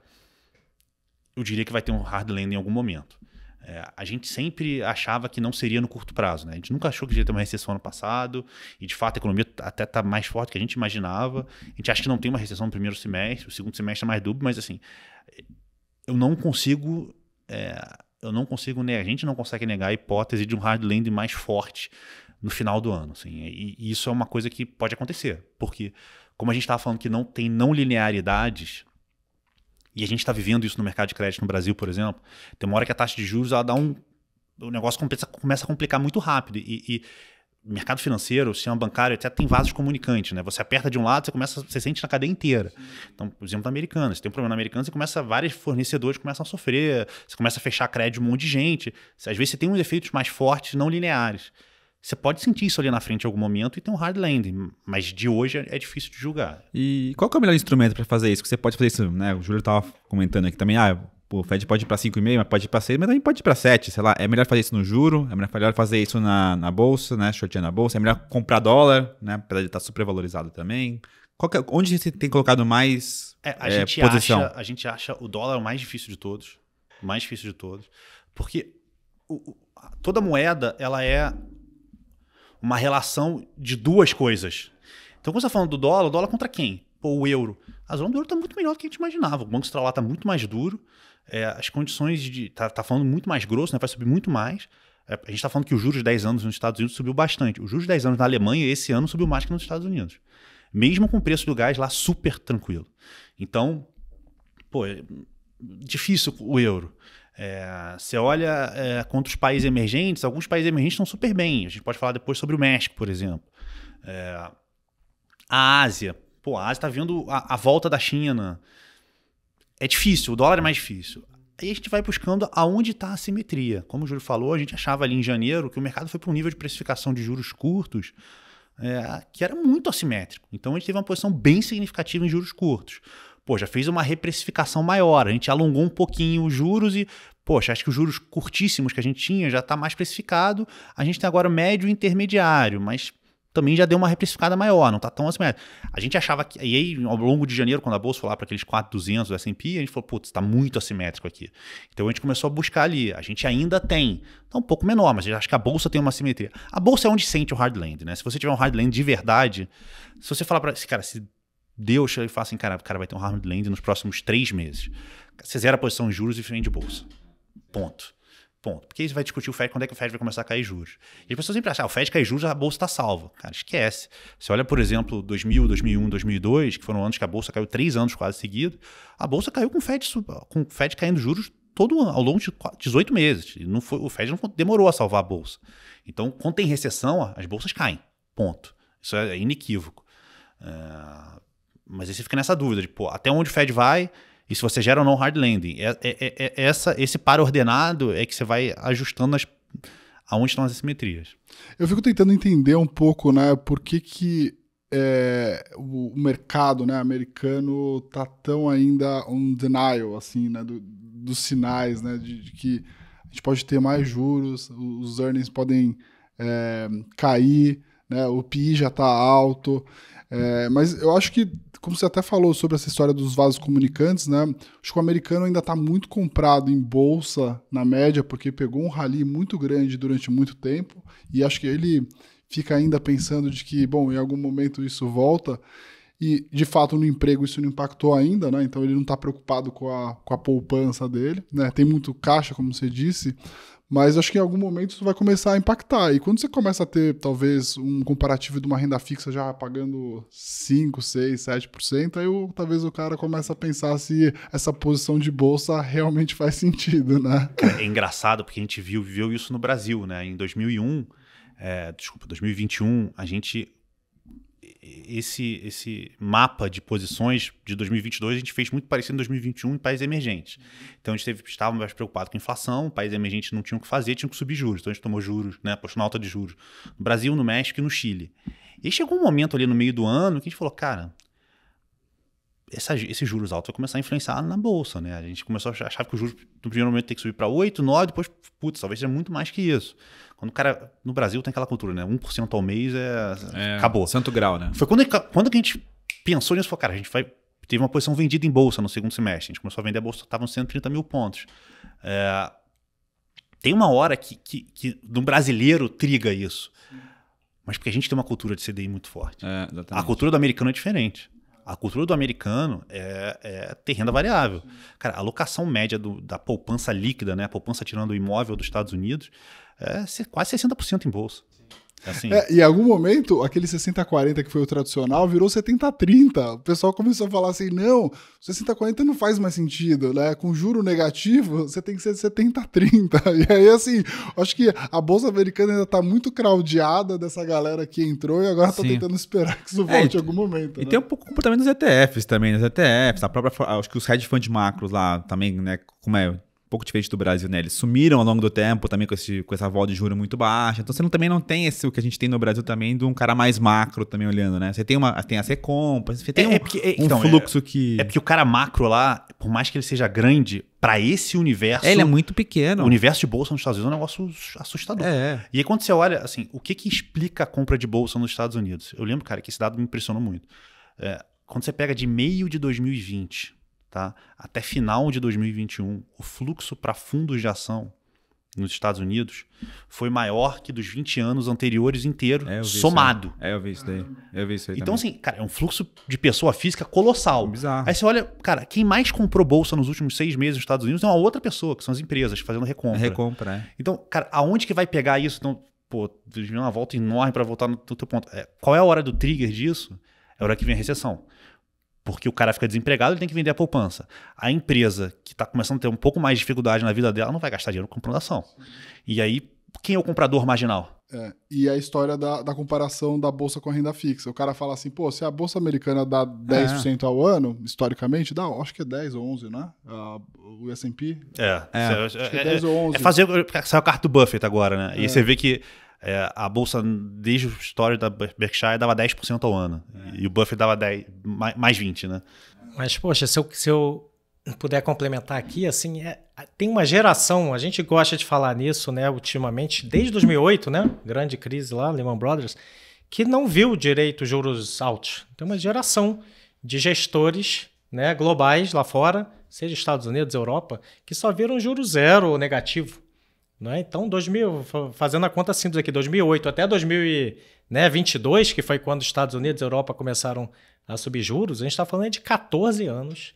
eu diria que vai ter um hard landing em algum momento. É, a gente sempre achava que não seria no curto prazo, né? A gente nunca achou que ia ter uma recessão ano passado, e de fato a economia até está mais forte que a gente imaginava. A gente acha que não tem uma recessão no primeiro semestre, o segundo semestre é mais dúbio, mas assim, eu não consigo. É, eu não consigo negar, a gente não consegue negar a hipótese de um hard landing mais forte no final do ano. Assim, e, e isso é uma coisa que pode acontecer, porque como a gente estava falando que não tem não linearidades e a gente está vivendo isso no mercado de crédito no Brasil, por exemplo. Tem uma hora que a taxa de juros ela dá um. O negócio começa, começa a complicar muito rápido. E, e mercado financeiro, sistema bancário, etc., tem vasos comunicantes, né? Você aperta de um lado, você começa, você sente na cadeia inteira. Então, por exemplo, na americana, você tem um problema na americana, você começa, vários fornecedores começam a sofrer, você começa a fechar crédito de um monte de gente. Às vezes você tem uns efeitos mais fortes, não lineares. Você pode sentir isso ali na frente em algum momento e tem um hard landing, mas de hoje é, é difícil de julgar. E qual é o melhor instrumento para fazer isso? Que você pode fazer isso, né? O Júlio estava comentando aqui também, ah, o Fed pode ir para 5,5, mas pode ir para 6, mas também pode ir para 7, sei lá. É melhor fazer isso no juro, é melhor fazer isso na, na bolsa, né? Shorteando na bolsa, é melhor comprar dólar, né? Apesar de estar tá supervalorizado também. É, onde você tem colocado mais é, a é, gente posição? Acha, a gente acha o dólar o mais difícil de todos, o mais difícil de todos, porque o, o, toda moeda ela é uma relação de duas coisas. Então, quando você está falando do dólar, o dólar contra quem? Pô, o euro. A zona do euro está muito melhor do que a gente imaginava. O Banco Central lá está muito mais duro. É, as condições de. Está tá falando muito mais grosso, né? vai subir muito mais. É, a gente está falando que o juros de 10 anos nos Estados Unidos subiu bastante. O juros de 10 anos na Alemanha esse ano subiu mais que nos Estados Unidos. Mesmo com o preço do gás lá super tranquilo. Então, pô, é difícil o euro. É, você olha é, contra os países emergentes, alguns países emergentes estão super bem. A gente pode falar depois sobre o México, por exemplo. É, a Ásia. Pô, a Ásia está vendo a, a, volta da China. É difícil, o dólar é mais difícil. Aí a gente vai buscando aonde está a simetria. Como o Júlio falou, a gente achava ali em janeiro que o mercado foi para um nível de precificação de juros curtos é, que era muito assimétrico. Então a gente teve uma posição bem significativa em juros curtos pô, já fez uma reprecificação maior, a gente alongou um pouquinho os juros e, poxa, acho que os juros curtíssimos que a gente tinha já está mais precificado, a gente tem agora médio e intermediário, mas também já deu uma reprecificada maior, não está tão assim. A gente achava que. E aí, ao longo de janeiro, quando a bolsa foi lá para aqueles 4,200 do SP, a gente falou, putz, está muito assimétrico aqui. Então a gente começou a buscar ali. A gente ainda tem. Está um pouco menor, mas acho que a bolsa tem uma simetria. A bolsa é onde sente o hard land, né? Se você tiver um hard land de verdade, se você falar para. esse Cara, se Deus ele e fala assim, cara, o cara vai ter um hard landing nos próximos três meses. Você zera a posição em juros e vende bolsa. Ponto. Ponto. Porque eles vai discutir o Fed, quando é que o Fed vai começar a cair juros. E as pessoas sempre acham, ah, o Fed cai juros, a bolsa está salva. Cara, esquece. Você olha, por exemplo, 2000, 2001, 2002, que foram anos que a bolsa caiu três anos quase seguido, a bolsa caiu com o Fed, com o Fed caindo juros todo ano, ao longo de 18 meses. Não foi, o Fed não demorou a salvar a bolsa. Então, quando tem recessão, as bolsas caem. Ponto. Isso é inequívoco. Uh, mas aí você fica nessa dúvida de, pô, até onde o Fed vai e se você gera ou não hard landing. É, é, é, é, essa, esse par ordenado é que você vai ajustando as, aonde estão as assimetrias. Eu fico tentando entender um pouco, né, por que que é, o, o, mercado né, americano tá tão ainda um denial, assim, né, do, dos sinais, né, de, de, que a gente pode ter mais juros, os earnings podem é, cair, né? O PI já está alto. É, mas eu acho que, como você até falou sobre essa história dos vasos comunicantes, né? Acho que o americano ainda está muito comprado em bolsa na média, porque pegou um rally muito grande durante muito tempo, e acho que ele fica ainda pensando de que, bom, em algum momento isso volta, e de fato no emprego isso não impactou ainda, né? Então ele não está preocupado com a, com a poupança dele, né? Tem muito caixa, como você disse, mas acho que em algum momento isso vai começar a impactar. E quando você começa a ter, talvez, um comparativo de uma renda fixa já pagando 5, 6, 7%, aí eu, talvez o cara começa a pensar se essa posição de bolsa realmente faz sentido, né? É engraçado, porque a gente viu, viu isso no Brasil, né? Em 2001, é, desculpa, 2021, a gente esse, esse mapa de posições de 2022 a gente fez muito parecido em 2021 em países emergentes. Então a gente teve, estava mais preocupado com inflação, países emergentes não tinham o que fazer, tinham que subir juros. Então a gente tomou juros, né, postou na alta de juros no Brasil, no México e no Chile. E chegou um momento ali no meio do ano que a gente falou, cara, essa, esses juros altos vão começar a influenciar na bolsa, né? A gente começou a achar que o juros no primeiro momento tem que subir para 8, 9, depois, putz, talvez seja muito mais que isso. Quando o cara, no Brasil tem aquela cultura, né? 1% ao mês é, é acabou. Santo grau, né? Foi quando, quando que a gente pensou nisso, falou, cara, a gente vai teve uma posição vendida em bolsa no segundo semestre. A gente começou a vender a bolsa, estavam 130 mil pontos. É, tem uma hora que, que, que no brasileiro triga isso. Mas porque a gente tem uma cultura de CDI muito forte. É, a cultura do americano é diferente. A cultura do americano é, é ter renda variável. Cara, a locação média do, da poupança líquida, né? A poupança tirando o imóvel dos Estados Unidos, é quase 60% em bolsa. Sim. É assim. É, e em algum momento, aquele 60-40 que foi o tradicional virou 70-30. O pessoal começou a falar assim: não, 60-40 não faz mais sentido, né? Com juro negativo, você tem que ser 70-30. <laughs> E aí, assim, acho que a Bolsa Americana ainda tá muito craudiada dessa galera que entrou e agora tá Sim. tentando esperar que isso é, volte é, em algum momento. E né? tem um pouco o comportamento dos ETFs também, dos né? ETFs, a própria. Acho que os hedge fund macros lá também, né? Como é? pouco diferente do Brasil, né? Eles sumiram ao longo do tempo também com, esse, com essa voz de juro muito baixa. Então você não, também não tem esse, o que a gente tem no Brasil também de um cara mais macro também olhando, né? Você tem uma tem a Secompa, você tem é, um, é porque, é, um então, fluxo é, que É porque o cara macro lá, por mais que ele seja grande, para esse universo é, ele é muito pequeno. O universo de bolsa nos Estados Unidos é um negócio assustador. É. E aí quando você olha, assim, o que que explica a compra de bolsa nos Estados Unidos? Eu lembro, cara, que esse dado me impressionou muito. É, quando você pega de meio de 2020 tá? até final de 2021, o fluxo para fundos de ação nos Estados Unidos foi maior que dos 20 anos anteriores inteiro, é, somado. É, eu vi isso daí. Eu vi isso aí Então, também. assim, cara, é um fluxo de pessoa física colossal. É bizarro. Aí você olha, cara, quem mais comprou bolsa nos últimos seis meses nos Estados Unidos é uma outra pessoa, que são as empresas fazendo recompra. Recompra, é. Então, cara, aonde que vai pegar isso? Então, pô, uma volta enorme para voltar no, no teu ponto. É, qual é a hora do trigger disso? É a hora que vem a recessão. Porque o cara fica desempregado, ele tem que vender a poupança. A empresa que está começando a ter um pouco mais de dificuldade na vida dela não vai gastar dinheiro comprando ação. E aí, quem é o comprador marginal? É, e a história da, da, comparação da bolsa com a renda fixa. O cara fala assim, pô, se a bolsa americana dá 10% é. ao ano, historicamente, dá, acho que é 10 ou 11, né? Uh, o S&P. É, é. Acho que é 10 é, ou 11. É fazer, é, saiu a carta do Buffett agora, né? E você é. vê que é, a bolsa, desde a história da Berkshire, dava 10% ao ano. É. E o Buffett dava 10, mais, mais 20%, né? Mas, poxa, se eu, se eu puder complementar aqui, assim, é, tem uma geração, a gente gosta de falar nisso, né, ultimamente, desde 2008, né, grande crise lá, Lehman Brothers, que não viu direito juros altos. Tem uma geração de gestores né, globais lá fora, seja Estados Unidos, Europa, que só viram juros zero ou negativo. Né? Então, 2000, fazendo a conta simples aqui, 2008 até 2022, né, que foi quando os Estados Unidos e Europa começaram a subir juros, a gente está falando de 14 anos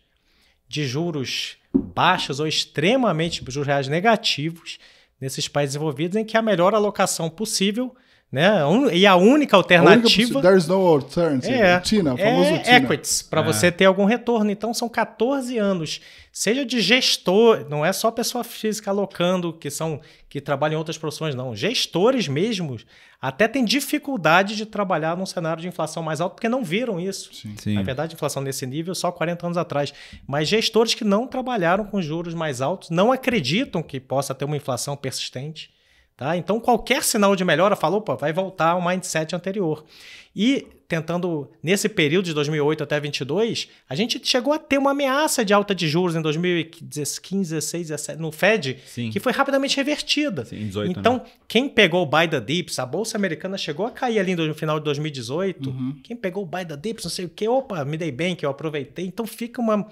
de juros baixos ou extremamente juros reais negativos nesses países envolvidos, em que a melhor alocação possível né? E a única alternativa. A única, there's no alternative. É, é Tina, é famoso equities, para é. você ter algum retorno. Então são 14 anos. Seja de gestor, não é só pessoa física alocando, que são que trabalham em outras profissões, não. Gestores mesmos até têm dificuldade de trabalhar num cenário de inflação mais alto, porque não viram isso. Sim. Sim. Na verdade, inflação nesse nível é só 40 anos atrás. Mas gestores que não trabalharam com juros mais altos não acreditam que possa ter uma inflação persistente Tá? Então, qualquer sinal de melhora, falou, opa, vai voltar ao mindset anterior. E tentando, nesse período de 2008 até 2022, a gente chegou a ter uma ameaça de alta de juros em 2015, 16, 17, no Fed, Sim. que foi rapidamente revertida. Sim, 18, né? então, né? quem pegou o buy the dips, a bolsa americana chegou a cair ali no final de 2018, uhum. quem pegou o buy the dips, não sei o que, opa, me dei bem, que eu aproveitei. Então, fica uma,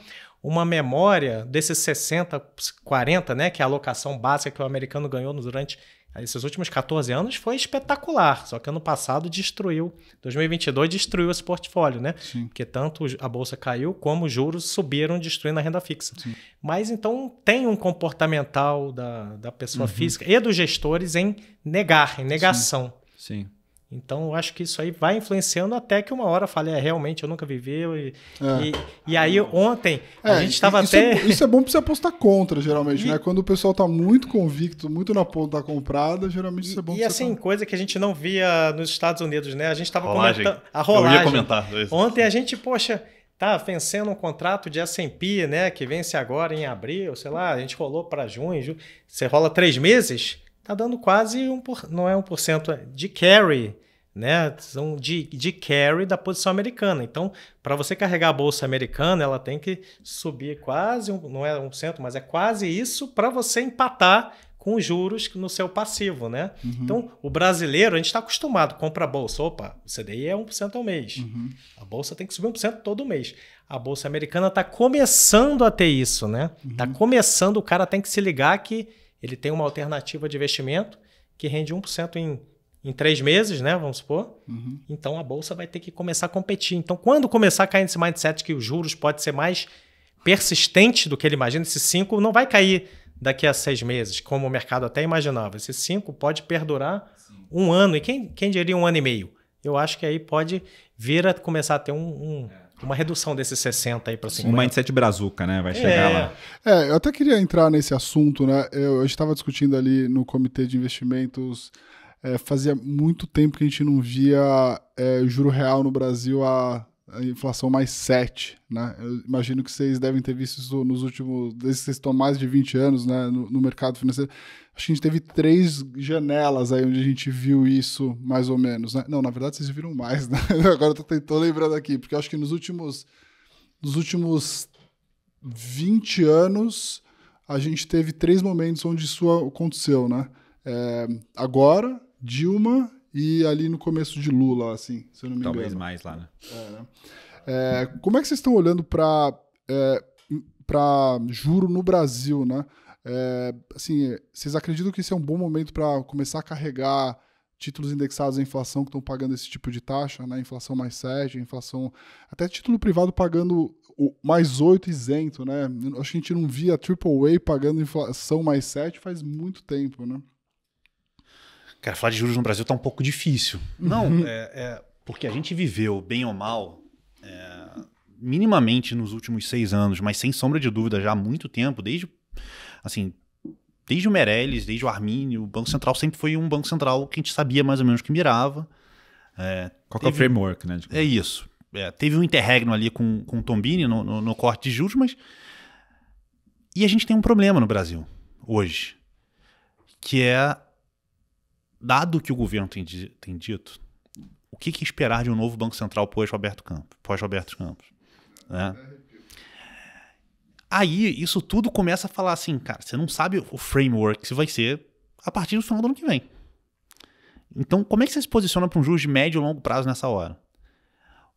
uma memória desses 60, 40, né, que é a alocação básica que o americano ganhou durante esses últimos 14 anos foi espetacular, só que ano passado destruiu, 2022 destruiu esse portfólio, né? Sim. Porque tanto a bolsa caiu como os juros subiram, destruindo a renda fixa. Sim. Mas então tem um comportamental da, da pessoa uhum. física e dos gestores em negar, em negação. Sim. Sim. Então, eu acho que isso aí vai influenciando até que uma hora fale, é, realmente, eu nunca vivi. e, é. e, e, aí, ontem, é, a gente estava é até. É, isso é bom para você apostar contra, geralmente, e, né? Quando o pessoal está muito convicto, muito na ponta da comprada, geralmente isso é bom E assim, tá coisa que a gente não via nos Estados Unidos, né? A gente estava comentando. A rolagem. Eu ia comentar. Ontem a gente, poxa, tá vencendo um contrato de S&P, né? Que vence agora em abril, sei lá, a gente rolou para junho, junho. Você rola três meses, tá dando quase um por, não é 1% é de carry né? São de, de carry da posição americana. Então, para você carregar a bolsa americana, ela tem que subir quase, um, não é 1%, mas é quase isso para você empatar com os juros no seu passivo, né? Uhum. Então, o brasileiro, a gente está acostumado, compra a bolsa, opa, o CDI é 1% ao mês. Uhum. A bolsa tem que subir 1% todo mês. A bolsa americana está começando a ter isso, né? Está uhum. Tá começando, o cara tem que se ligar que ele tem uma alternativa de investimento que rende 1% em em três meses, né? Vamos supor. Uhum. Então a bolsa vai ter que começar a competir. Então, quando começar a cair nesse mindset que os juros pode ser mais persistente do que ele imagina, esse 5 não vai cair daqui a seis meses, como o mercado até imaginava. Esse 5 pode perdurar Sim. um ano. E quem, quem diria um ano e meio? Eu acho que aí pode vir a começar a ter um, um é. uma redução desses 60 aí para 50. Um mindset brazuca, né? Vai é. chegar é. lá. É, eu até queria entrar nesse assunto, né? Eu, eu estava discutindo ali no comitê de investimentos é, fazia muito tempo que a gente não via é, juro real no Brasil a, a, inflação mais 7, né? Eu imagino que vocês devem ter visto isso nos últimos, desde que vocês estão mais de 20 anos né, no, no mercado financeiro. Acho que a gente teve três janelas aí onde a gente viu isso mais ou menos, né? Não, na verdade vocês viram mais, <laughs> né? Agora eu tô, lembrando aqui, porque acho que nos últimos, nos últimos 20 anos a gente teve três momentos onde isso aconteceu, né? É, agora, Dilma e ali no começo de Lula, assim, se eu não me Talvez engano. Talvez mais lá, né? É, né? É, como é que vocês estão olhando para é, para juro no Brasil, né? É, assim, vocês acreditam que esse é um bom momento para começar a carregar títulos indexados à inflação que estão pagando esse tipo de taxa, né? Inflação mais 7, inflação. Até título privado pagando mais 8 isento, né? Acho que a gente não via a AAA pagando inflação mais 7 faz muito tempo, né? cara, falar de juros no Brasil está um pouco difícil. Uhum. Não, uhum. é, é, porque a gente viveu, bem ou mal, é, minimamente nos últimos seis anos, mas sem sombra de dúvida já há muito tempo, desde, assim, desde o Meirelles, desde o Armínio, o Banco Central sempre foi um Banco Central que a gente sabia mais ou menos que mirava. É, Qual teve, é o framework, né? É isso. É, teve um interregno ali com, com o Tombini no, no, no corte de juros, mas... E a gente tem um problema no Brasil, hoje, que é dado que o governo tem, tem dito, o que, que, esperar de um novo Banco Central pós-Roberto Campos? Pós -Roberto Campos né? Aí, isso tudo começa a falar assim, cara, você não sabe o framework se vai ser a partir do final do ano que vem. Então, como é que você se posiciona para um juros de médio e longo prazo nessa hora?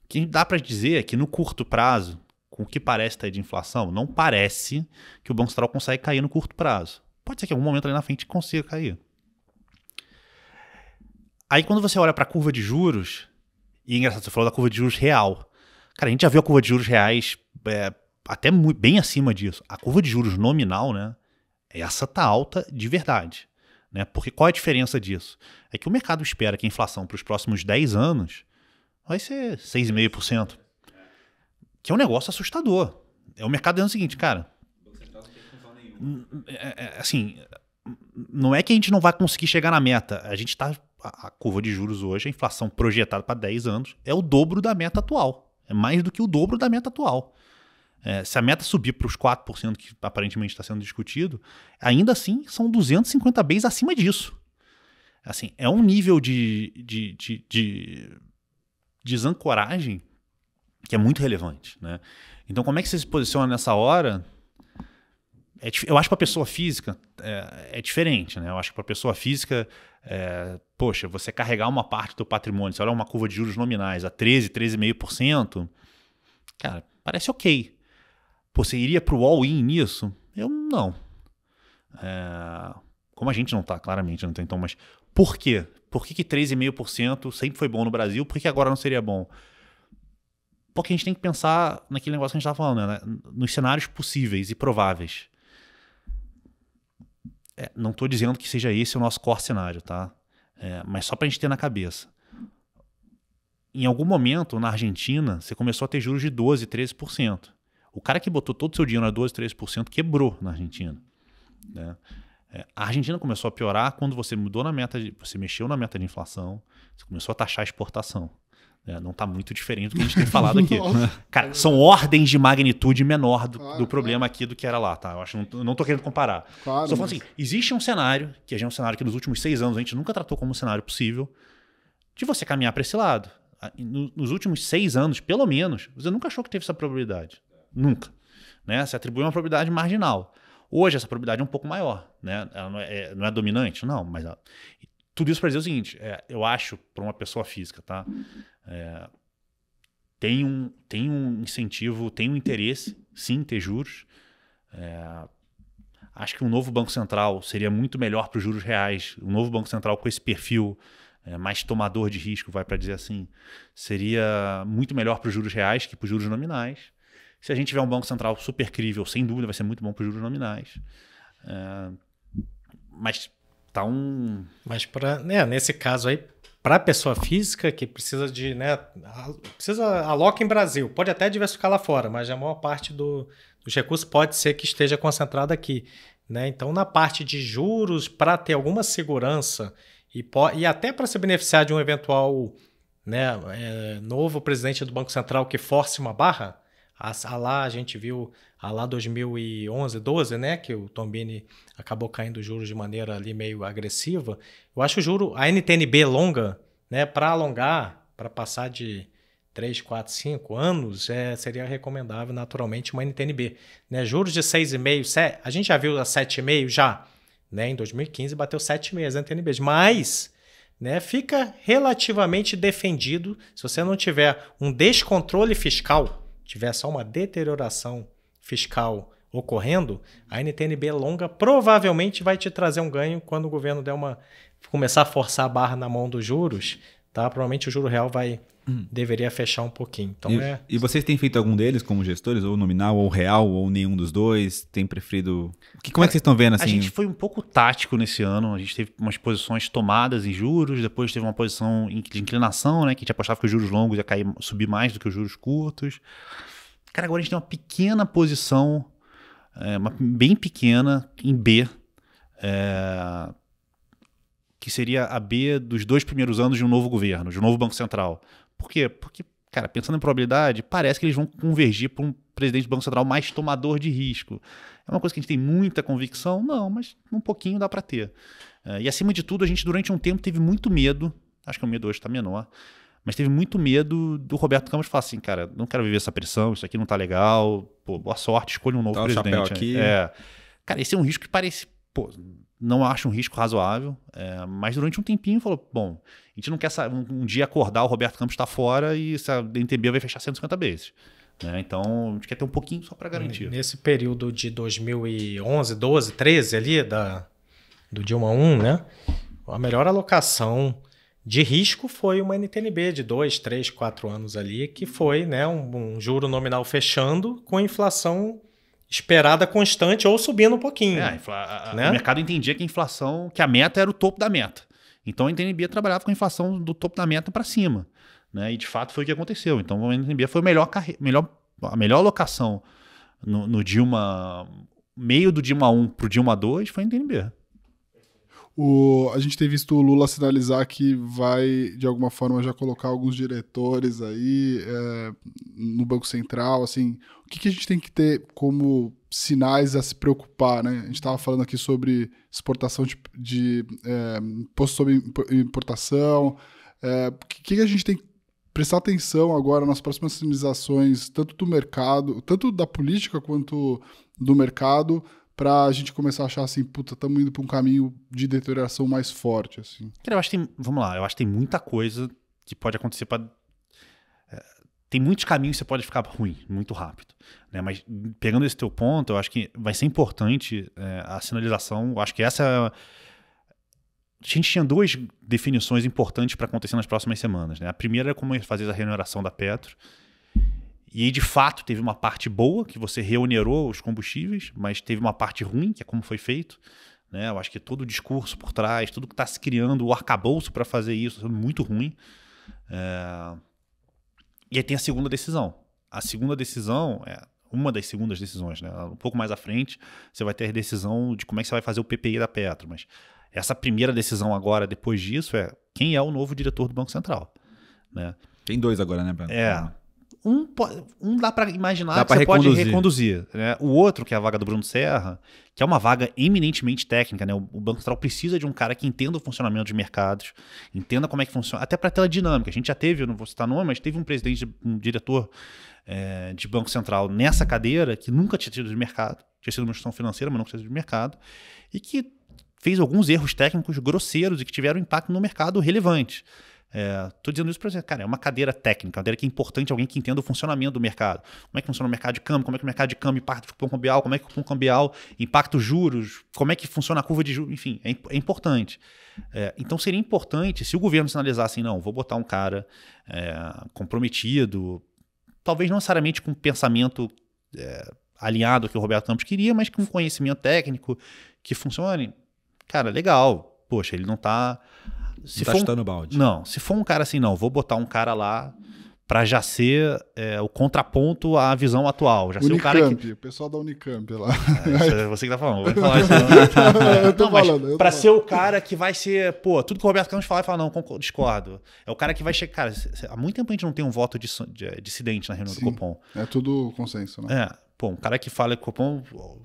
O que dá para dizer é que no curto prazo, com o que parece estar tá de inflação, não parece que o Banco Central consegue cair no curto prazo. Pode ser que em algum momento ali na frente consiga cair. Aí quando você olha para a curva de juros, e é engraçado, você falou da curva de juros real. Cara, a gente já viu a curva de juros reais é, até muito, bem acima disso. A curva de juros nominal, né? Essa tá alta de verdade. Né? Porque qual é a diferença disso? É que o mercado espera que a inflação para os próximos 10 anos vai ser 6,5%. Que é um negócio assustador. É o mercado dizendo o seguinte, cara. É, é, assim, não é que a gente não vai conseguir chegar na meta. A gente está a, curva de juros hoje, a inflação projetada para 10 anos, é o dobro da meta atual. É mais do que o dobro da meta atual. É, se a meta subir para os 4% que aparentemente está sendo discutido, ainda assim são 250 bens acima disso. Assim, é um nível de, de, de, de desancoragem que é muito relevante. Né? Então, como é que você se posiciona nessa hora? É, eu acho que para a pessoa física é, é, diferente. Né? Eu acho que para a pessoa física, é, poxa, você carregar uma parte do patrimônio, se olhar uma curva de juros nominais a 13, 13,5%, cara, parece ok. você iria para o all-in nisso? Eu não. É... Como a gente não está, claramente, não tem então, mas por quê? Por que, que 3,5% sempre foi bom no Brasil? Por que agora não seria bom? Porque a gente tem que pensar naquele negócio que a gente estava falando, né? nos cenários possíveis e prováveis. É, não estou dizendo que seja esse o nosso core cenário, tá? É, mas só para a gente ter na cabeça. Em algum momento, na Argentina, você começou a ter juros de 12%, 13%. O cara que botou todo o seu dinheiro a 12%, 13% quebrou na Argentina. Né? É, a Argentina começou a piorar quando você mudou na meta, de, você mexeu na meta de inflação, você começou a taxar a exportação. É, não está muito diferente do que a gente tem falado <laughs> aqui. Cara, são ordens de magnitude menor do, claro, do problema claro. aqui do que era lá, tá? Eu acho, não, não tô querendo comparar. Claro, Só falando mas... assim, existe um cenário, que é um cenário que nos últimos seis anos a gente nunca tratou como um cenário possível, de você caminhar para esse lado. Nos últimos seis anos, pelo menos, você nunca achou que teve essa probabilidade. Nunca. Né? Você atribui uma probabilidade marginal. Hoje essa probabilidade é um pouco maior, né? Ela não é, é não é dominante, não, mas ela... Tudo isso para dizer o seguinte: é, eu acho, para uma pessoa física, tá? É, tem, um, tem um incentivo, tem um interesse, sim, ter juros. É, acho que um novo Banco Central seria muito melhor para os juros reais. Um novo Banco Central com esse perfil é, mais tomador de risco, vai para dizer assim, seria muito melhor para os juros reais que para os juros nominais. Se a gente tiver um Banco Central super crível, sem dúvida, vai ser muito bom para os juros nominais. É, mas tá um. Mas para né, nesse caso aí, para pessoa física que precisa de. Né, precisa aloca em Brasil, pode até diversificar lá fora, mas a maior parte do, dos recursos pode ser que esteja concentrada aqui. Né? Então, na parte de juros, para ter alguma segurança e, e até para se beneficiar de um eventual né, é, novo presidente do Banco Central que force uma barra, a, a lá a gente viu, a lá 2011, 12, né, que o Tombini acabou caindo o juro de maneira ali meio agressiva. Eu acho o juro, a NTNB longa, né, para alongar, para passar de 3, 4, 5 anos, é, seria recomendável naturalmente uma NTNB. Né? Juros de 6,5, a gente já viu a 7,5 já, né, em 2015 bateu 7,5 as NTNBs, mas... Né, fica relativamente defendido se você não tiver um descontrole fiscal tiver só uma deterioração fiscal ocorrendo, a NTNB longa provavelmente vai te trazer um ganho quando o governo der uma começar a forçar a barra na mão dos juros, tá? Provavelmente o juro real vai Hum. deveria fechar um pouquinho. Então, e, é... e vocês têm feito algum deles como gestores, ou nominal, ou real, ou nenhum dos dois? Tem preferido. Que, como é, é que vocês estão vendo assim? A gente foi um pouco tático nesse ano. A gente teve umas posições tomadas em juros, depois teve uma posição de inclinação, né? Que a gente apostava que os juros longos ia cair, subir mais do que os juros curtos. Cara, agora a gente tem uma pequena posição, é, uma, bem pequena, em B. É, que seria a B dos dois primeiros anos de um novo governo, de um novo Banco Central. Por quê? Porque, cara, pensando em probabilidade, parece que eles vão convergir para um presidente do Banco Central mais tomador de risco. É uma coisa que a gente tem muita convicção? Não, mas um pouquinho dá para ter. Eh, e acima de tudo, a gente durante um tempo teve muito medo, acho que o medo hoje está menor, mas teve muito medo do Roberto Campos falar assim, cara, não quero viver essa pressão, isso aqui não tá legal, pô, boa sorte, escolha um novo Dá presidente. aqui. É. Cara, esse é um risco que parece, pô, não acho um risco razoável, é, mas durante um tempinho falou: bom, a gente não quer um, um dia acordar, o Roberto Campos está fora e essa DNTB vai fechar 150 vezes. Né? Então, a gente quer ter um pouquinho só para garantir. É, nesse período de 2011, 12, 13 ali, da, do Dilma 1, né? a melhor alocação de risco foi uma NTNB de 2, 3, 4 anos ali, que foi né, um, um juro nominal fechando com inflação esperada constante ou subindo um pouquinho. É, a, né? O mercado entendia que a inflação, que a meta era o topo da meta. Então a NTNB trabalhava com a inflação do topo da meta para cima. Né? E de fato foi o que aconteceu. Então a NTNB foi a melhor, melhor, a melhor locação no, no Dilma, meio do Dilma 1 para o Dilma 2 foi a NTNB. O, a gente tem visto o Lula sinalizar que vai, de alguma forma, já colocar alguns diretores aí é, no Banco Central, assim. O que, que, a gente tem que ter como sinais a se preocupar, né? A gente estava falando aqui sobre exportação de, de é, imposto sobre importação. É, o que, que, a gente tem que prestar atenção agora nas próximas sinalizações, tanto do mercado, tanto da política quanto do mercado, pra gente começar a achar assim, puta, estamos indo pra um caminho de deterioração mais forte, assim. Cara, eu acho que tem, vamos lá, eu acho que tem muita coisa que pode acontecer para é, tem muitos caminhos que você pode ficar ruim muito rápido, né? Mas pegando esse teu ponto, eu acho que vai ser importante é, a sinalização. Eu acho que essa é a gente tinha duas definições importantes para acontecer nas próximas semanas. Né? A primeira é como é fazer a remuneração da Petro, e aí, de fato, teve uma parte boa, que você reonerou os combustíveis, mas teve uma parte ruim, que é como foi feito. Né? Eu acho que todo o discurso por trás, tudo que está se criando, o arcabouço para fazer isso, é muito ruim. É... E aí tem a segunda decisão. A segunda decisão, é uma das segundas decisões, né? um pouco mais à frente, você vai ter a decisão de como é que você vai fazer o PPI da Petro. Mas essa primeira decisão agora, depois disso, é quem é o novo diretor do Banco Central. Né? Tem dois agora, né, Brando? É. Ah. Um, um dá para imaginar dá que você reconduzir. pode reconduzir. Né? O outro, que é a vaga do Bruno Serra, que é uma vaga eminentemente técnica, né? O, o Banco Central precisa de um cara que entenda o funcionamento de mercados, entenda como é que funciona, até para tela dinâmica. A gente já teve, eu não vou citar nome, mas teve um presidente, um diretor é, de Banco Central nessa cadeira que nunca tinha tido de mercado, tinha sido uma instituição financeira, mas nunca tinha de mercado, e que fez alguns erros técnicos grosseiros e que tiveram impacto no mercado relevante. Estou é, dizendo isso para você, cara, é uma cadeira técnica, uma cadeira que é importante, alguém que entenda o funcionamento do mercado. Como é que funciona o mercado de câmbio, como é que o mercado de câmbio impacta o cupom cambial, como é que o cupom cambial impacta os juros, como é que funciona a curva de juros, enfim, é, é importante. É, então seria importante se o governo sinalizasse, assim, não, vou botar um cara é, comprometido, talvez não necessariamente com um pensamento é, alinhado ao que o Roberto Campos queria, mas com um conhecimento técnico que funcione. Cara, legal, poxa, ele não está se tá for chutando um, balde. Não, se for um cara assim, não, vou botar um cara lá para já ser é, o contraponto à visão atual. Já Unicamp, ser o cara que... o pessoal da Unicamp lá. É, é você que tá falando, vai falar isso. Não, <laughs> eu tô não, falando. Para ser o cara que vai ser, pô, tudo que o Roberto Campos ele fala, não, discordo. É o cara que vai chegar. Cara, há muito tempo a gente não tem um voto de, de dissidente na reunião Sim, do Copom. É tudo consenso, né? É. Pô, um cara que fala que o Copom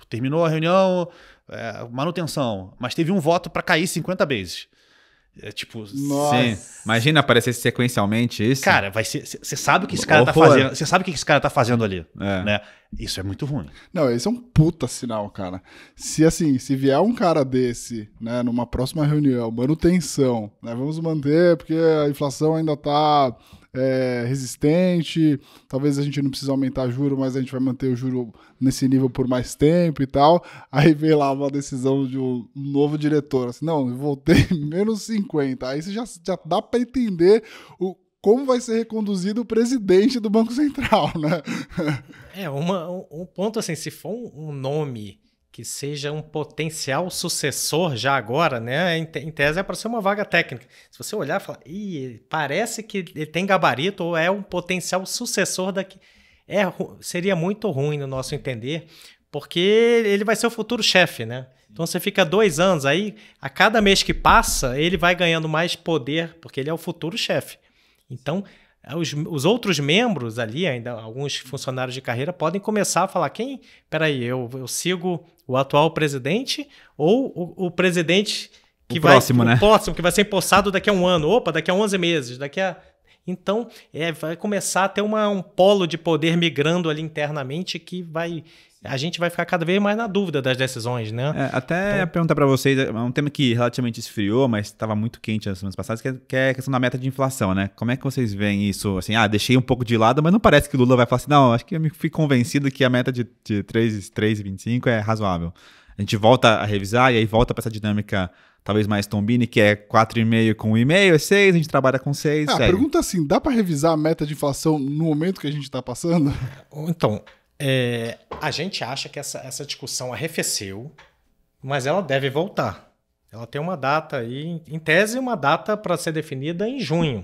terminou a reunião, é, manutenção, mas teve um voto para cair 50 vezes. É tipo, Nossa. Sim. imagina aparecer sequencialmente isso. Cara, vai ser. Você sabe o que esse cara tá Horror. tá fazendo. Você sabe o que esse cara tá fazendo ali. É. Né? Isso é muito ruim. Não, esse é um puta sinal, cara. Se assim, se vier um cara desse, né, numa próxima reunião, manutenção, né? Vamos manter, porque a inflação ainda tá é, resistente, talvez a gente não precise aumentar juro, mas a gente vai manter o juro nesse nível por mais tempo e tal. Aí vem lá uma decisão de um novo diretor, assim, não, voltei <laughs> menos 50. Aí você já, já dá para entender o como vai ser reconduzido o presidente do Banco Central, né? É, uma, um ponto assim, se for um nome que seja um potencial sucessor já agora, né? Em, em tese é para ser uma vaga técnica. Se você olhar e falar, Ih, parece que ele tem gabarito ou é um potencial sucessor daqui. É, seria muito ruim no nosso entender, porque ele vai ser o futuro chefe, né? Então você fica dois anos aí, a cada mês que passa, ele vai ganhando mais poder, porque ele é o futuro chefe. Então, é, os, os, outros membros ali, ainda alguns funcionários de carreira, podem começar a falar: quem? Peraí, eu, eu sigo o atual presidente ou o, o presidente que o vai. Próximo, né? próximo, que vai ser empossado daqui a um ano. Opa, daqui a 11 meses, daqui a. Então, é, vai começar a ter uma, um polo de poder migrando ali internamente que vai a gente vai ficar cada vez mais na dúvida das decisões, né? É, até então... perguntar para vocês, é um tema que relativamente esfriou, mas estava muito quente nas semanas passadas, é, que é a questão da meta de inflação, né? Como é que vocês veem isso? Assim, ah, deixei um pouco de lado, mas não parece que o Lula vai falar assim, não, acho que eu me fui convencido que a meta de, de 3,25 é razoável. A gente volta a revisar e aí volta para essa dinâmica talvez mais tombine, que é 4,5 com 1,5, é 6, a gente trabalha com 6. Ah, a pergunta é assim, dá para revisar a meta de inflação no momento que a gente está passando? Então, é, a gente acha que essa, essa discussão arrefeceu, mas ela deve voltar. Ela tem uma data aí, em tese, uma data para ser definida em junho,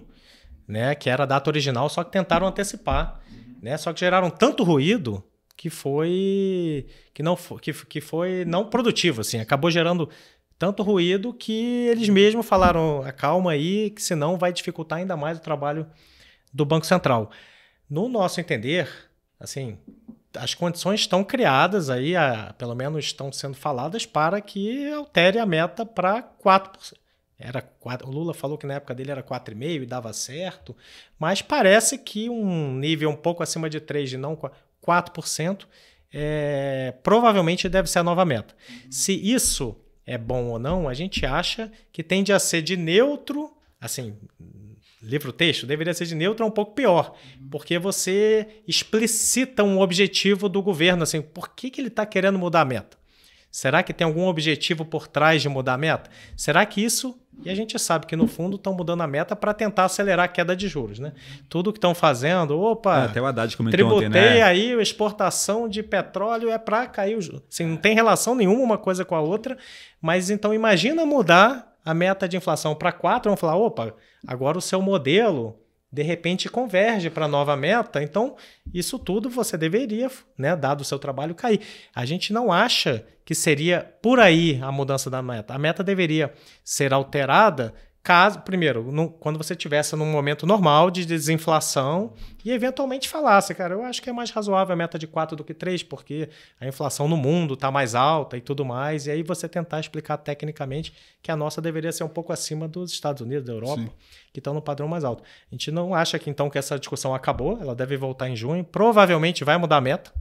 né? Que era a data original, só que tentaram antecipar, né? Só que geraram tanto ruído que foi que não foi, que, que foi não produtivo, assim, acabou gerando tanto ruído que eles mesmos falaram, ah, calma aí, que senão vai dificultar ainda mais o trabalho do Banco Central. No nosso entender, assim, as condições estão criadas aí, a, pelo menos estão sendo faladas, para que altere a meta para 4%. Era 4, o Lula falou que na época dele era 4,5 e dava certo, mas parece que um nível um pouco acima de 3, de não 4%, é, provavelmente deve ser a nova meta. Se isso é bom ou não, a gente acha que tende a ser de neutro, assim, livro-texto deveria ser de neutro um pouco pior, porque você explicita um objetivo do governo, assim, por que, que ele está querendo mudar a meta? Será que tem algum objetivo por trás de mudar a meta? Será que isso. E a gente sabe que, no fundo, estão mudando a meta para tentar acelerar a queda de juros, né? Tudo que estão fazendo, opa. É, até o Haddad comentou tributei ontem, né? aí a exportação de petróleo é para cair o juros. Assim, não tem relação nenhuma uma coisa com a outra, mas então imagina mudar a meta de inflação para 4, vão falar, opa, agora o seu modelo de repente converge para a nova meta, então isso tudo você deveria, né, dado o seu trabalho, cair. A gente não acha que seria por aí a mudança da meta. A meta deveria ser alterada Caso, primeiro, no, quando você estivesse num momento normal de desinflação e eventualmente falasse, cara, eu acho que é mais razoável a meta de 4 do que 3, porque a inflação no mundo está mais alta e tudo mais, e aí você tentar explicar tecnicamente que a nossa deveria ser um pouco acima dos Estados Unidos, da Europa, Sim. que estão no padrão mais alto. A gente não acha que então que essa discussão acabou, ela deve voltar em junho, provavelmente vai mudar a meta.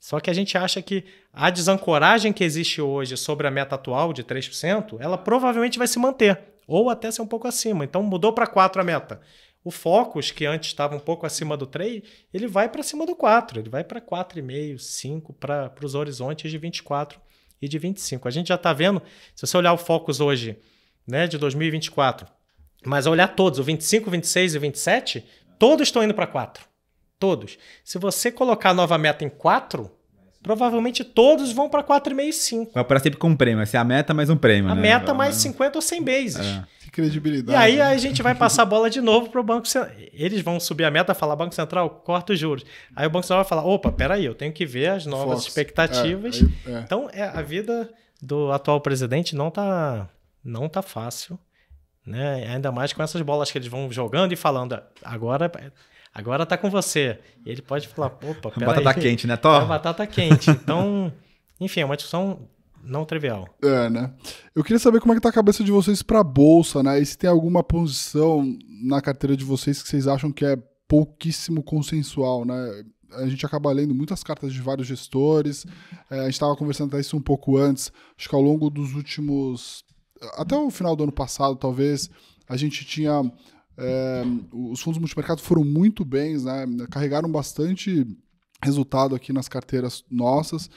Só que a gente acha que a desancoragem que existe hoje sobre a meta atual de 3%, ela provavelmente vai se manter ou até ser um pouco acima. Então mudou para 4 a meta. O Focus, que antes estava um pouco acima do 3, ele vai para cima do 4, ele vai para 4,5, 5 para os horizontes de 24 e de 25. A gente já está vendo, se você olhar o Focus hoje, né, de 2024, mas olhar todos, o 25, 26 e 27, todos estão indo para 4. Todos. Se você colocar a nova meta em 4, provavelmente todos vão para 4,65. Vai para sempre com um prêmio, essa é a meta mais um prêmio. A né? meta mais 50 ou 100 bases. É. Que credibilidade. E aí, né? a gente vai passar a bola de novo para o Banco Central. Eles vão subir a meta, falar Banco Central, corta os juros. Aí o Banco Central vai falar, opa, peraí, eu tenho que ver as novas Fox. expectativas. É, é, então é, a vida do atual presidente não tá, não tá fácil. Né? Ainda mais com essas bolas que eles vão jogando e falando agora agora tá com você. E ele pode falar, opa, <laughs> peraí. Batata aí, quente, né, é, Thor? batata quente. Então, <laughs> enfim, é uma discussão não trivial. É, né? Eu queria saber como é que tá a cabeça de vocês para bolsa, né? E se tem alguma posição na carteira de vocês que vocês acham que é pouquíssimo consensual, né? A gente acaba lendo muitas cartas de vários gestores. É, a gente estava conversando até isso um pouco antes. Acho que ao longo dos últimos. Até o final do ano passado, talvez, a gente tinha é, os fundos multimercado foram muito bens, né? carregaram bastante resultado aqui nas carteiras nossas.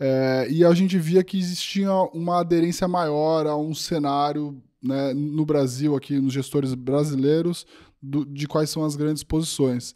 É, e a gente via que existia uma aderência maior a um cenário né, no Brasil, aqui nos gestores brasileiros, do, de quais são as grandes posições.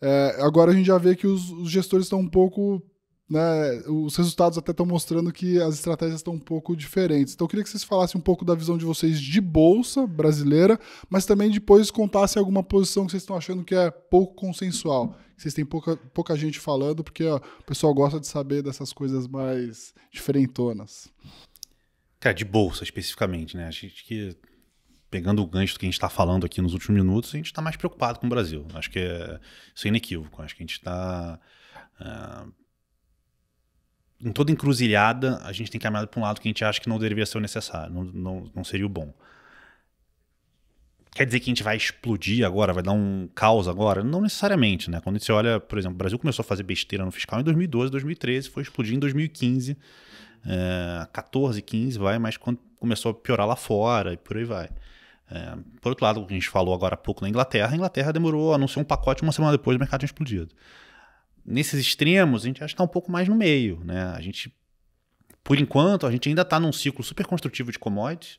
É, agora a gente já vê que os, os gestores estão um pouco né, os resultados até estão mostrando que as estratégias estão um pouco diferentes. Então eu queria que vocês falassem um pouco da visão de vocês de bolsa brasileira, mas também depois contassem alguma posição que vocês estão achando que é pouco consensual, que vocês têm pouca, pouca gente falando, porque ó, o pessoal gosta de saber dessas coisas mais diferentonas. Cara, de bolsa especificamente, né? A gente que pegando o gancho que a gente está falando aqui nos últimos minutos, a gente está mais preocupado com o Brasil. Acho que é, isso é inequívoco. Acho que a gente está uh, ah, em toda encruzilhada, a gente tem caminhado para um lado que a gente acha que não deveria ser o necessário, não, não, não seria o bom. Quer dizer que a gente vai explodir agora, vai dar um caos agora? Não necessariamente, né? Quando você olha, por exemplo, o Brasil começou a fazer besteira no fiscal em 2012, 2013, foi explodir em 2015, é, 14, 15, vai, mas quando começou a piorar lá fora e por aí vai. É, por outro lado, o que a gente falou agora há pouco na Inglaterra, a Inglaterra demorou, anunciou um pacote uma semana depois do mercado tinha explodido nesses extremos, a gente acha que está um pouco mais no meio. Né? A gente, por enquanto, a gente ainda está num ciclo super construtivo de commodities,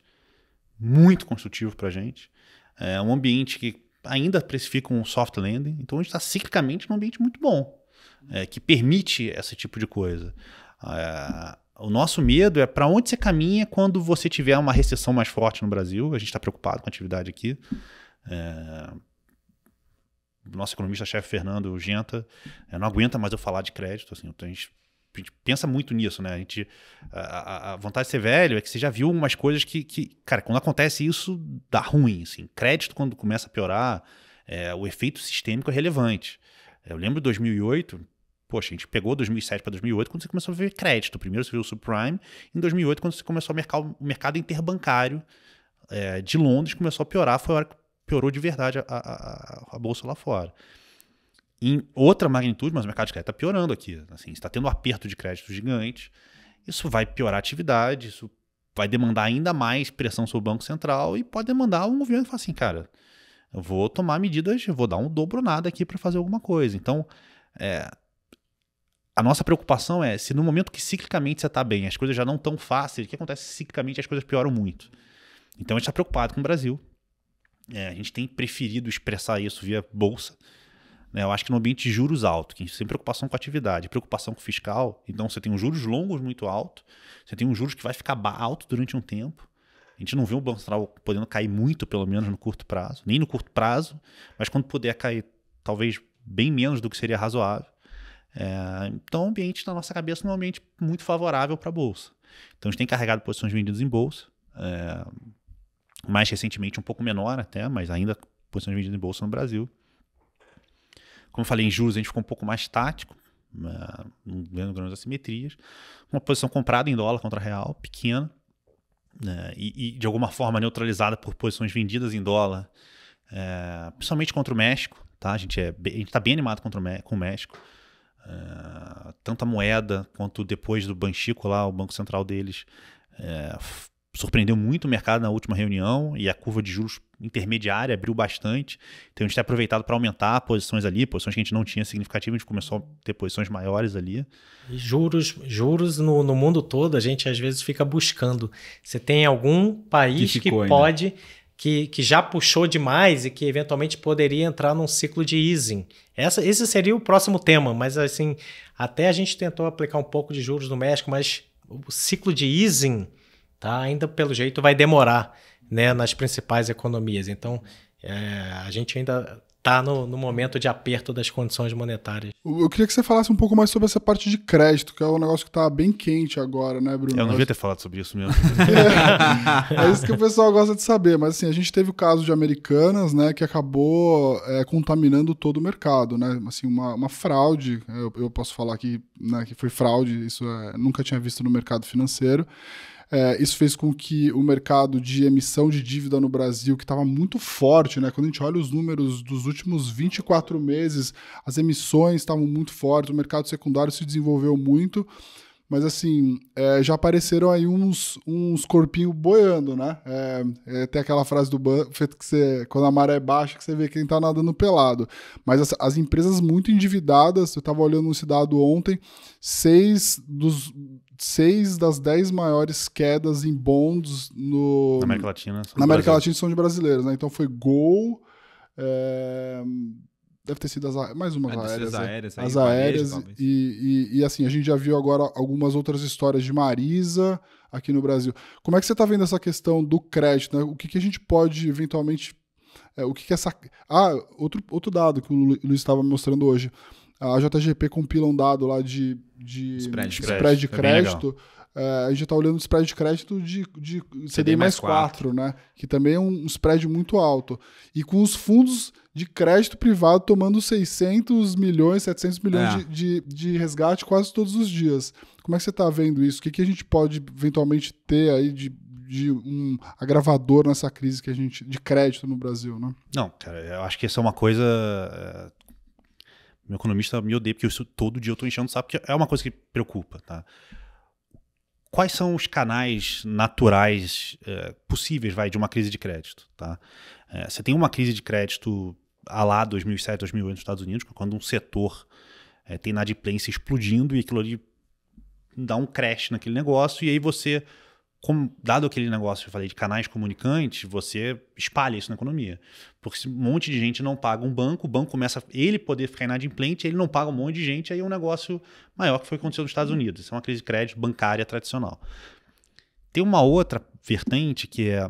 muito construtivo para a gente. É um ambiente que ainda precifica um soft landing, então a gente está ciclicamente num ambiente muito bom, é, que permite esse tipo de coisa. É, o nosso medo é para onde você caminha quando você tiver uma recessão mais forte no Brasil. A gente está preocupado com a atividade aqui. É, nosso economista-chefe, Fernando Genta, é, não aguenta mais eu falar de crédito. Assim, então a, gente, a gente pensa muito nisso, né? A, gente, a, a, vontade de ser velho é que você já viu umas coisas que, que, cara, quando acontece isso, dá ruim. Assim. Crédito, quando começa a piorar, é, o efeito sistêmico é relevante. Eu lembro de 2008, poxa, a gente pegou 2007 para 2008 quando você começou a ver crédito. Primeiro você viu o subprime, em 2008 quando você começou a mercar o mercado interbancário é, de Londres começou a piorar, foi a hora que piorou de verdade a, a, a bolsa lá fora. Em outra magnitude, mas o mercado de crédito está piorando aqui. Assim, está tendo um aperto de crédito gigante. Isso vai piorar a atividade, isso vai demandar ainda mais pressão sobre o Banco Central e pode demandar um movimento falar assim, cara, eu vou tomar medidas, vou dar um dobro nada aqui para fazer alguma coisa. Então, é, a nossa preocupação é se no momento que ciclicamente você está bem, as coisas já não tão fáceis, o que acontece ciclicamente as coisas pioram muito. Então a gente está preocupado com o Brasil, é, a gente tem preferido expressar isso via bolsa. Né? Eu acho que no ambiente de juros alto, que a gente tem preocupação com atividade, preocupação com fiscal, então você tem um juros longos muito alto, você tem um juros que vai ficar alto durante um tempo. A gente não vê o Banco Central podendo cair muito, pelo menos no curto prazo, nem no curto prazo, mas quando puder cair, talvez bem menos do que seria razoável. É, então, o ambiente na nossa cabeça não é um ambiente muito favorável para a bolsa. Então, a gente tem carregado posições vendidas em bolsa. É, mais recentemente um pouco menor até, mas ainda posições vendidas em bolsa no Brasil. Como eu falei, em juros a gente ficou um pouco mais tático, ah, vendo grandes assimetrias. Uma posição comprada em dólar contra real, pequena, né? e, e, de alguma forma neutralizada por posições vendidas em dólar, eh, principalmente contra o México. Tá? A gente é, está bem animado contra o, com o México. Eh, tanto a moeda quanto depois do Banchico lá, o Banco Central deles, eh, surpreendeu muito o mercado na última reunião e a curva de juros intermediária abriu bastante. Então a gente tem aproveitado para aumentar posições ali, posições que a gente não tinha significativa a gente começou a ter posições maiores ali. juros, juros no, no mundo todo, a gente às vezes fica buscando. Você tem algum país que, ficou, que pode. Né? Que, que, já puxou demais e que eventualmente poderia entrar num ciclo de easing. Essa, esse seria o próximo tema, mas assim, até a gente tentou aplicar um pouco de juros no México, mas o ciclo de easing, Tá? Ainda pelo jeito vai demorar né, nas principais economias. Então é, a gente ainda está no, no, momento de aperto das condições monetárias. Eu queria que você falasse um pouco mais sobre essa parte de crédito, que é um negócio que está bem quente agora, né, Bruno? Eu não devia ter falado sobre isso mesmo. é, <laughs> é, isso que o pessoal gosta de saber, mas assim, a gente teve o caso de Americanas, né, que acabou é, contaminando todo o mercado, né, assim, uma, uma fraude, eu, eu, posso falar que, né, que foi fraude, isso é, nunca tinha visto no mercado financeiro, é, isso fez com que o mercado de emissão de dívida no Brasil, que estava muito forte, né? Quando a gente olha os números dos últimos 24 meses, as emissões estavam muito fortes, o mercado secundário se desenvolveu muito. Mas assim, é, já apareceram aí uns, uns corpinhos boiando, né? É, é, tem aquela frase do Buffett que você, quando a maré é baixa, que você vê quem tá nadando pelado. Mas as, as empresas muito endividadas, eu estava olhando esse dado ontem, seis dos seis das dez maiores quedas em bonds no, na América Latina. Na América Brasil. Latina são de brasileiros, né? Então foi Gol. É, deve ter sido as, mais uma é, aéreas. As né? aéreas, aí, as aéreas e, e, e, assim, a gente já viu agora algumas outras histórias de Marisa aqui no Brasil. Como é que você está vendo essa questão do crédito? Né? O que, que a gente pode eventualmente. É, o que, que essa. Ah, outro, outro dado que o Luiz estava me mostrando hoje. A JGP compila um dado lá de, de spread, de spread, de é crédito. É, a gente está olhando o spread de crédito de, de CDI, mais 4, 4, né? Que também é um spread muito alto. E com os fundos de crédito privado tomando 600 milhões, 700 milhões é. de, de, de, resgate quase todos os dias. Como é que você está vendo isso? O que, que a gente pode eventualmente ter aí de, de um agravador nessa crise que a gente de crédito no Brasil, né? Não, cara, eu acho que isso é uma coisa é, meu economista me odeia, porque eu, todo dia eu estou enchendo o saco, porque é uma coisa que preocupa, tá? Quais são os canais naturais é, possíveis, vai, de uma crise de crédito, tá? É, você tem uma crise de crédito a lá 2007, 2008 nos Estados Unidos, quando um setor é, tem inadimplência explodindo e aquilo ali dá um crash naquele negócio, e aí você com dado aquele negócio que eu falei de canais comunicantes, você espalha isso na economia. Porque se um monte de gente não paga um banco, o banco começa a ele poder ficar inadimplente, ele não paga um monte de gente, aí é um negócio maior que foi aconteceu nos Estados Unidos. Isso é uma crise de crédito bancária tradicional. Tem uma outra vertente que é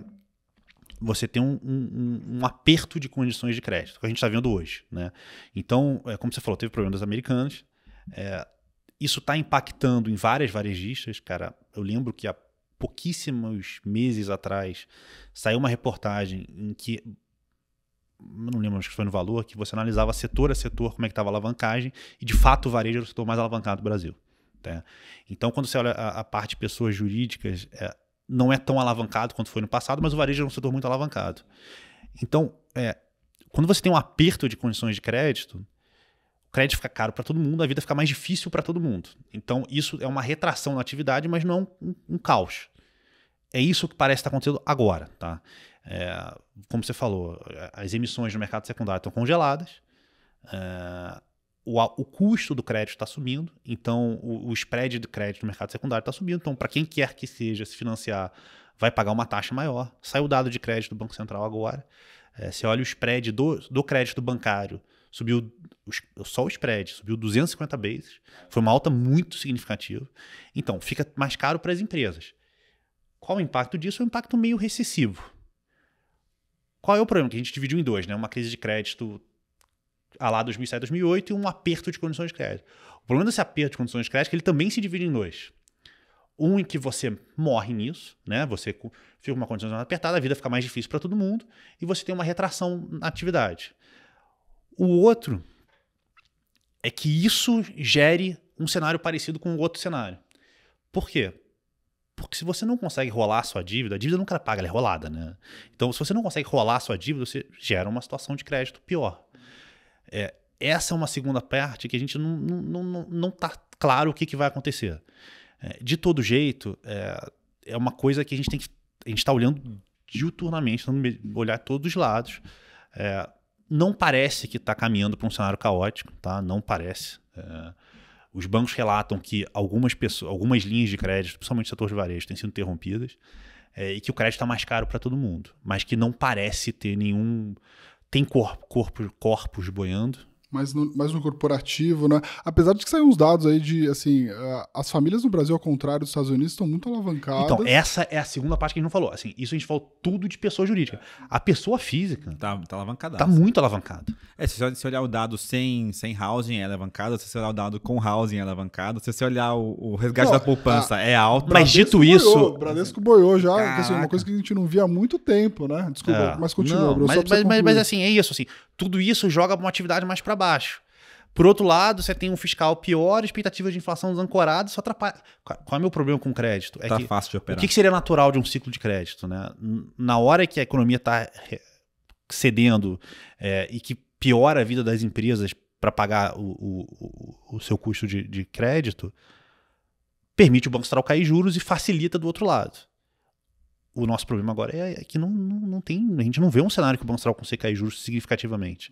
você tem um, um, um aperto de condições de crédito, que a gente está vendo hoje. Né? Então, é, como você falou, teve problema das americanas, é, isso está impactando em várias varejistas, cara. Eu lembro que há pouquíssimos meses atrás, saiu uma reportagem em que não lembro, acho que foi no valor, que você analisava setor a setor como é que estava a alavancagem, e de fato o varejo era o setor mais alavancado do Brasil. Tá? Então, quando você olha a, a parte de pessoas jurídicas, é, não é tão alavancado quanto foi no passado, mas o varejo era um setor muito alavancado. Então, é, quando você tem um aperto de condições de crédito, o crédito fica caro para todo mundo, a vida fica mais difícil para todo mundo. Então, isso é uma retração na atividade, mas não um, um caos é isso que parece estar acontecendo agora, tá? É, como você falou, é, as emissões no mercado secundário estão congeladas, é, o, o, custo do crédito está subindo, então o, o spread de crédito no mercado secundário está subindo, então para quem quer que seja se financiar, vai pagar uma taxa maior. Saiu o dado de crédito do Banco Central agora, é, você olha o spread do, do crédito bancário, subiu só o spread, subiu 250 bases, foi uma alta muito significativa. Então, fica mais caro para as empresas. Qual o impacto disso? É um impacto meio recessivo. Qual é o problema? Que a gente dividiu em dois, né? Uma crise de crédito a lá 2007, 2008 e um aperto de condições de crédito. O problema desse aperto de condições de crédito é que ele também se divide em dois. Um em que você morre nisso, né? Você fica uma condição apertada, a vida fica mais difícil para todo mundo e você tem uma retração na atividade. O outro é que isso gere um cenário parecido com o outro cenário. Por quê? Porque se você não consegue rolar a sua dívida, a dívida nunca paga, ela é rolada, né? Então, se você não consegue rolar a sua dívida, você gera uma situação de crédito pior. É, essa é uma segunda parte que a gente não, não, não, não tá claro o que, que vai acontecer. É, de todo jeito, é, é uma coisa que a gente tem que. A gente está olhando diuturnamente, olhar todos os lados. É, não parece que está caminhando para um cenário caótico, tá? Não parece. É, os bancos relatam que algumas, pessoas, algumas linhas de crédito, principalmente setores setor de varejo, têm sido interrompidas é, e que o crédito está mais caro para todo mundo, mas que não parece ter nenhum. Tem corpo, corpo, corpos boiando, mais no, mais no corporativo, né? Apesar de que saem uns dados aí de, assim, as famílias no Brasil, ao contrário dos Estados Unidos, estão muito alavancadas. Então, essa é a segunda parte que a gente não falou. Assim, isso a gente falou tudo de pessoa jurídica. A pessoa física... Tá, tá alavancada. Tá muito alavancada. É, se você olhar o dado sem, sem housing, é alavancado. Se você olhar o dado com housing, é alavancado. Se você olhar o, o resgate não, da poupança, a, ah, é alto. Mas dito isso... O Bradesco boiou já. Caraca. Assim, uma coisa que a gente não via há muito tempo, né? Desculpa, é. mas continua, não, Mas, mas, mas, mas assim, é isso, assim tudo isso joga uma atividade mais para baixo. Por outro lado, você tem um fiscal pior, expectativa de inflação desancorada, isso atrapalha. Qual é o meu problema com crédito? É tá que, fácil de operar. O que seria natural de um ciclo de crédito? Né? Na hora que a economia está cedendo é, e que piora a vida das empresas para pagar o, o, o, seu custo de, de crédito, permite o Banco Central cair juros e facilita do outro lado o nosso problema agora é, é, que não, não, não, tem, a gente não vê um cenário que o Banco Central consiga cair juros significativamente.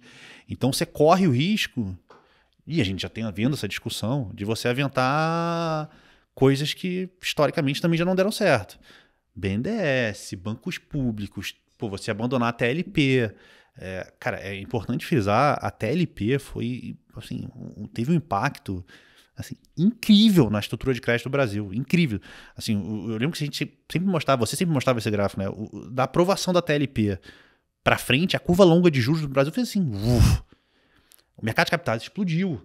Então você corre o risco, e a gente já tem havendo essa discussão, de você aventar coisas que historicamente também já não deram certo. BNDES, bancos públicos, pô, você abandonar a TLP. É, cara, é importante frisar, a TLP foi, assim, teve um impacto assim, incrível na estrutura de crédito do Brasil, incrível. Assim, eu lembro que a gente sempre mostrava, você sempre mostrava esse gráfico, né? O, da aprovação da TLP para frente, a curva longa de juros do Brasil fez assim, uf, o mercado de capitais explodiu.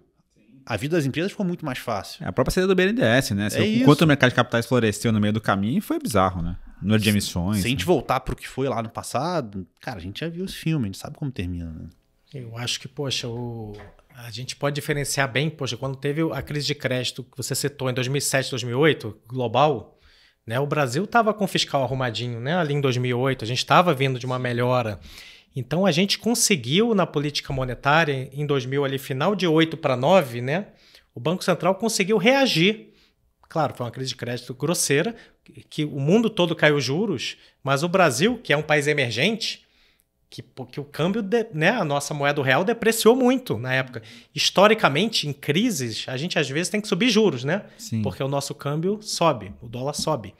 A vida das empresas ficou muito mais fácil. É a própria saída do BNDES, né? Enquanto é o o mercado de capitais floresceu no meio do caminho foi bizarro, né? Número de emissões. Se, se a gente né? voltar para o que foi lá no passado, cara, a gente já viu os filmes, a gente sabe como termina, né? Eu acho que, poxa, o, a gente pode diferenciar bem, poxa, quando teve a crise de crédito que você citou em 2007, 2008, global, né? O Brasil estava com o fiscal arrumadinho, né? Ali em 2008, a gente estava vindo de uma melhora. Então a gente conseguiu na política monetária em 2000 ali final de 8 para 9, né? O Banco Central conseguiu reagir. Claro, foi uma crise de crédito grosseira, que o mundo todo caiu juros, mas o Brasil, que é um país emergente, que, que o câmbio, de, né, a nossa moeda real depreciou muito na época. Historicamente, em crises, a gente às vezes tem que subir juros, né? Sim. Porque o nosso câmbio sobe, o dólar sobe.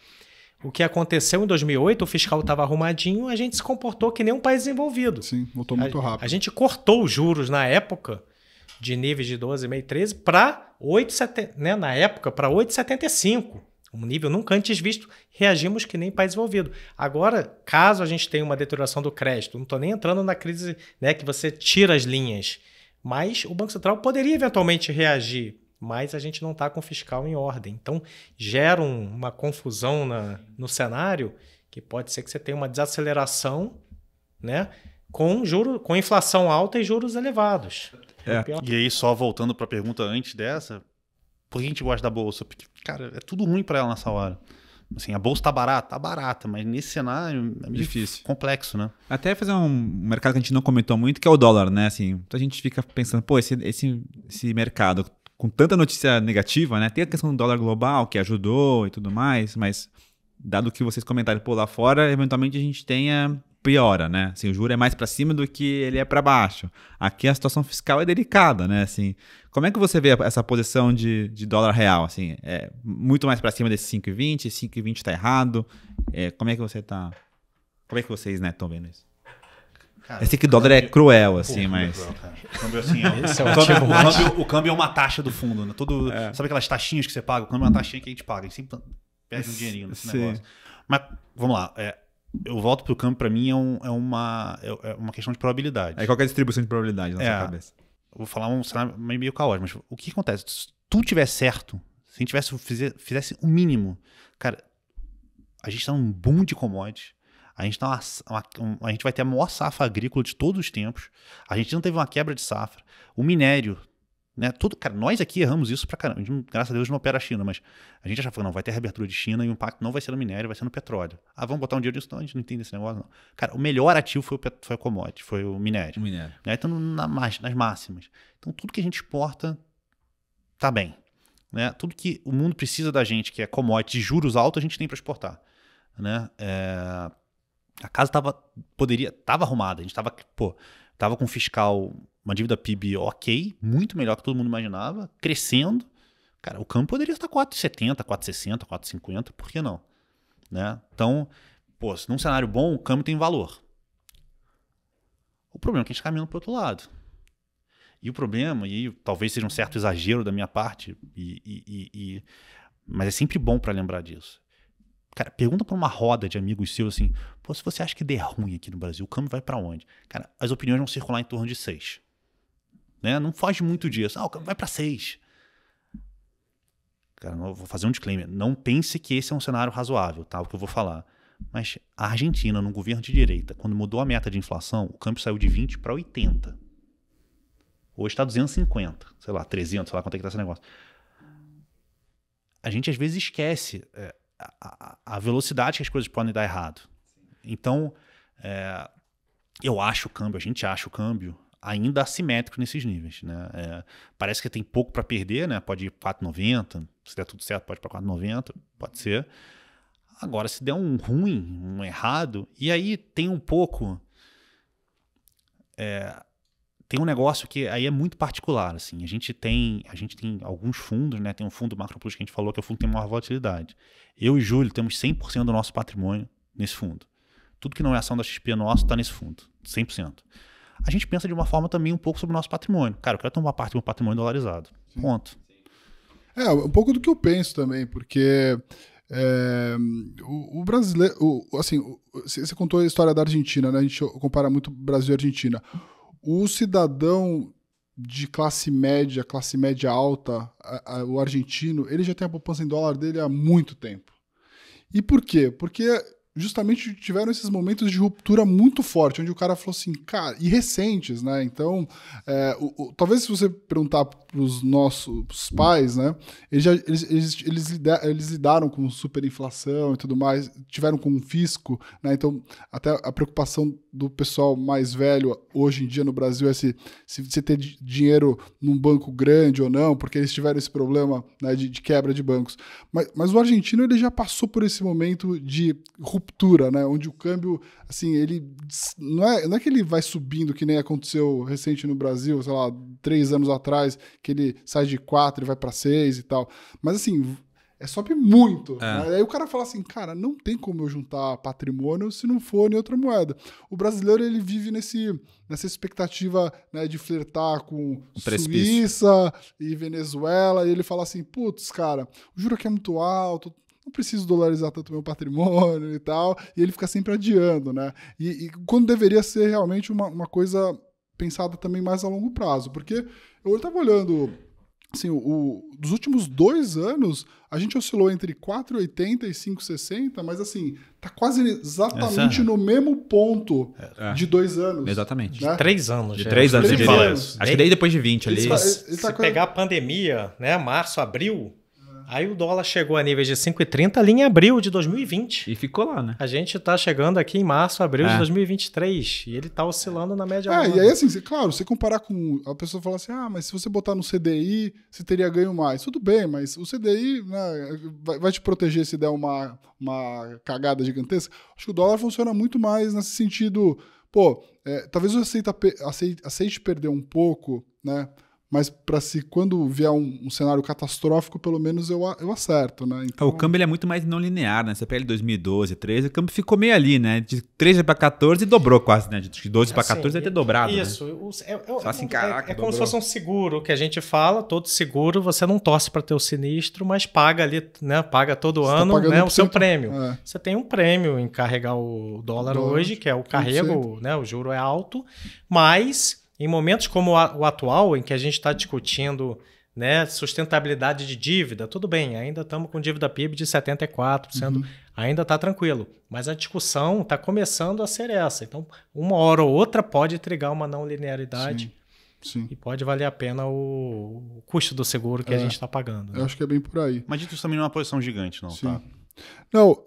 O que aconteceu em 2008, o fiscal estava arrumadinho, a gente se comportou que nem um país desenvolvido. Sim, voltou muito rápido. A gente cortou os juros na época de níveis de 12,5, 13 para 8,70, né, na época para 8,75, um nível nunca antes visto reagimos que nem país envolvido. Agora, caso a gente tenha uma deterioração do crédito, não estou nem entrando na crise né, que você tira as linhas, mas o Banco Central poderia eventualmente reagir, mas a gente não está com o fiscal em ordem. Então, gera um, uma confusão na, no cenário que pode ser que você tenha uma desaceleração, né? Com, juro, com inflação alta e juros elevados. É. é e aí, só voltando para a pergunta antes dessa, por que a gente gosta da bolsa? Porque, cara, é tudo ruim para ela nessa hora. Assim, a bolsa tá barata? Tá barata, mas nesse cenário é difícil. Complexo, né? Até fazer um mercado que a gente não comentou muito, que é o dólar, né? Assim, a gente fica pensando, pô, esse, esse, esse mercado com tanta notícia negativa, né? Tem a questão do dólar global que ajudou e tudo mais, mas dado que vocês comentaram por lá fora, eventualmente a gente tenha piora, né? Assim, o juro é mais para cima do que ele é para baixo. Aqui a situação fiscal é delicada, né? Assim, como é que você vê essa posição de, de dólar real? Assim, é muito mais para cima desse 5,20, 5,20 está errado. É, como é que você tá? Como é que vocês, né, estão vendo isso? Cara, eu sei que o dólar câmbio, é cruel, assim, pô, mas. o câmbio, assim, é, é, o, câmbio, o câmbio é uma taxa do fundo, né? Todo, é. Sabe aquelas taxinhas que você paga? O câmbio é uma taxinha que a gente paga. A gente sempre perde um dinheirinho nesse Sim. negócio. Mas, vamos lá. É, eu volto pro campo, para mim, é, um, é, uma, é, é uma questão de probabilidade. É a distribuição de probabilidade na é, sua cabeça. Vou falar um cenário meio caótico, mas o que acontece? Se tu tiver certo, se a gente tivesse, fizesse, o mínimo, cara, a gente tá num boom de commodities, a gente, tá uma, uma, uma, a gente vai ter a maior safra agrícola de todos os tempos, a gente não teve uma quebra de safra, o minério né? Tudo, cara, nós aqui erramos isso pra caramba. A gente, graças a Deus não opera a China, mas a gente já falou não, vai ter reabertura de China e o impacto não vai ser no minério, vai ser no petróleo. Ah, vamos botar um dinheiro nisso? Não, a gente não entende esse negócio, não. Cara, o melhor ativo foi o, pet, foi o commodity, foi o minério. O minério. Né? Então, na, nas máximas. Então, tudo que a gente exporta tá bem. Né? Tudo que o mundo precisa da gente, que é commodity de juros altos, a gente tem para exportar. Né? É... A casa tava, poderia, tava arrumada, a gente tava, pô, Tava com fiscal, uma dívida PIB ok, muito melhor que todo mundo imaginava, crescendo. Cara, o câmbio poderia estar 4,70, 4,60, 4,50, por que não? Né? Então, pô, se num cenário bom, o câmbio tem valor. O problema é que a gente caminha para outro lado. E o problema, e talvez seja um certo exagero da minha parte, e, e, e mas é sempre bom para lembrar disso. Cara, pergunta pra uma roda de amigos seus assim: pô, se você acha que der ruim aqui no Brasil, o câmbio vai para onde? Cara, as opiniões vão circular em torno de seis. Né? Não foge muito disso. Ah, o câmbio vai para seis. Cara, vou fazer um disclaimer. Não pense que esse é um cenário razoável, tá? O que eu vou falar. Mas a Argentina, num governo de direita, quando mudou a meta de inflação, o câmbio saiu de 20 para 80. Hoje está 250, sei lá, 300, sei lá quanto é que tá esse negócio. A gente às vezes esquece. É, a, a, velocidade que as coisas podem dar errado. Então, é, eu acho o câmbio, a gente acha o câmbio ainda assimétrico nesses níveis. Né? É, parece que tem pouco para perder, né? pode ir para 4,90, se der tudo certo pode ir para 4,90, pode ser. Agora, se der um ruim, um errado, e aí tem um pouco... É, tem um negócio que aí é muito particular, assim. A gente tem, a gente tem alguns fundos, né? Tem um fundo Macro Plus que a gente falou que é o fundo que tem maior volatilidade. Eu e Júlio temos 100% do nosso patrimônio nesse fundo. Tudo que não é ação da XP nosso está nesse fundo, 100%. A gente pensa de uma forma também um pouco sobre o nosso patrimônio. Cara, eu quero tomar parte do meu patrimônio dolarizado. Sim. Ponto. É, um pouco do que eu penso também, porque é, o, o, brasileiro. O, assim, o, você contou a história da Argentina, né? A gente compara muito Brasil e Argentina o cidadão de classe média, classe média alta, a, a, o argentino, ele já tem a poupança em dólar dele há muito tempo. E por quê? Porque justamente tiveram esses momentos de ruptura muito forte, onde o cara falou assim, cara, e recentes, né? Então, é, o, o, talvez se você perguntar para os nossos pais, né? Eles, já, eles, eles, eles, lidar, eles, lidaram com superinflação e tudo mais, tiveram com fisco, né? Então, até a preocupação do pessoal mais velho hoje em dia no Brasil é se, se você ter dinheiro num banco grande ou não, porque eles tiveram esse problema né, de, de quebra de bancos. Mas, mas o argentino ele já passou por esse momento de ruptura ruptura, né? Onde o câmbio, assim, ele. Não é, não é que ele vai subindo, que nem aconteceu recente no Brasil, sei lá, três anos atrás, que ele sai de quatro e vai para seis e tal. Mas assim, é, sobe muito. É. Né? Aí o cara fala assim, cara, não tem como eu juntar patrimônio se não for em outra moeda. O brasileiro ele vive nesse, nessa expectativa né, de flertar com Suíça e Venezuela, e ele fala assim, putz, cara, o juro que é muito alto, não preciso dolarizar tanto meu patrimônio e tal, e ele fica sempre adiando, né? E, e quando deveria ser realmente uma, uma coisa pensada também mais a longo prazo, porque eu estava olhando assim, o, o, dos últimos dois anos, a gente oscilou entre 4,80 e 5,60, mas assim, tá quase exatamente Essa... no mesmo ponto é. de dois anos. Exatamente. Né? De três anos. De já. É. três anos, três anos. Acho que daí depois de 20 ali. se tá... pegar a pandemia, né? Março, abril, Aí o dólar chegou a níveis de 5,30 ali em abril de 2020. E ficou lá, né? A gente está chegando aqui em março, abril é. de 2023. E ele está oscilando na média. É, e aí assim, você, claro, você comparar com... A pessoa fala assim, ah, mas se você botar no CDI, você teria ganho mais. Tudo bem, mas o CDI né, vai, vai te proteger se der uma, uma cagada gigantesca. Acho que o dólar funciona muito mais nesse sentido... Pô, é, talvez eu aceite, aceite perder um pouco, né? mas para se quando vier um, um, cenário catastrófico, pelo menos eu, eu acerto, né? É, então... O câmbio é muito mais não linear, né? Você pega ele 2012, 13, o câmbio ficou meio ali, né? De 13 para 14 dobrou quase, né? De 12 assim, para 14 até ter dobrado. Né? Isso. Né? é, é, é assim, é, caraca, é, é como se fosse um seguro que a gente fala, todo seguro, você não torce para ter o sinistro, mas paga ali, né? Paga todo você tá ano tá né? o seu prêmio. É. Você tem um prêmio em carregar o dólar, o dólar hoje, que é o carrego, né? O juro é alto, mas em momentos como o atual, em que a gente está discutindo né, sustentabilidade de dívida, tudo bem, ainda estamos com dívida PIB de 74%, uhum. ainda está tranquilo. Mas a discussão está começando a ser essa. Então, uma hora ou outra pode trigar uma não linearidade. Sim, sim. E pode valer a pena o, custo do seguro que é, a gente está pagando. Né? Eu acho que é bem por aí. Mas dito isso também não é uma posição gigante, não, tá? sim. tá? Não,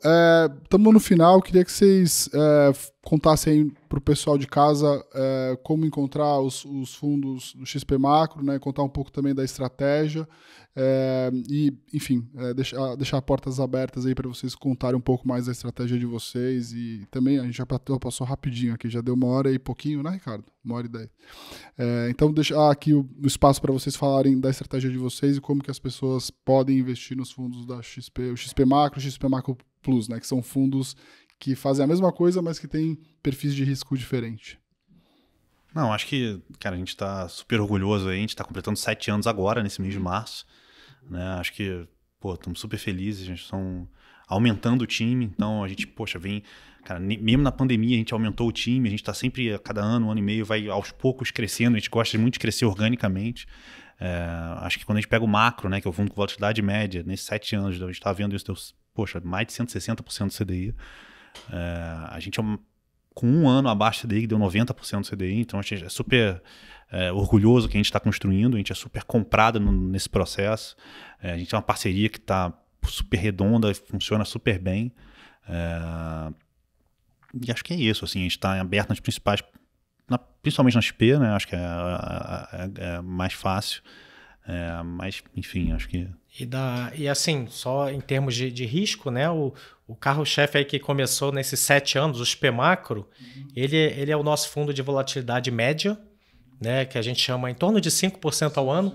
estamos é, no final. Queria que vocês é, contassem para o pessoal de casa é, como encontrar os, os, fundos do XP Macro, né? Contar um pouco também da estratégia é, e, enfim, é, eh, deixar, ah, deixar portas abertas aí para vocês contarem um pouco mais da estratégia de vocês. E também a gente já passou rapidinho aqui, já deu uma hora e pouquinho, né, Ricardo? Uma hora e dez. É, então, deixar ah, aqui o, o espaço para vocês falarem da estratégia de vocês e como que as pessoas podem investir nos fundos da XP, o XP Macro e o XP Macro Plus, né? Que são fundos que fazem a mesma coisa, mas que têm perfis de risco diferente. Não, acho que, cara, a gente está super orgulhoso aí, a gente está completando sete anos agora, nesse mês de março. Né? Acho que, pô, estamos super felizes, a gente está aumentando o time, então a gente, poxa, vem, cara, mesmo na pandemia a gente aumentou o time, a gente está sempre, a cada ano, um ano e meio, vai aos poucos crescendo, a gente gosta muito de crescer organicamente. É, acho que quando a gente pega o macro, né, que é o fundo com volatilidade média, nesses sete anos, a gente está vendo isso, poxa, mais de 160% do CDI. É, a gente é uma com um ano abaixo do CDI, que deu 90% do CDI, então a gente é super é, orgulhoso que a gente está construindo, a gente é super comprado no, nesse processo, é, a gente é uma parceria que está super redonda, funciona super bem. É, e acho que é isso, assim, a gente está aberto nas principais, na, principalmente na XP, né? Acho que é, é, é, é mais fácil. É, mas, enfim, acho que. E, da, e assim, só em termos de, de risco, né? O, o carro-chefe aí que começou nesses sete anos, o SP Macro, uhum. ele, ele é o nosso fundo de volatilidade média, né, que a gente chama em torno de 5% ao ano,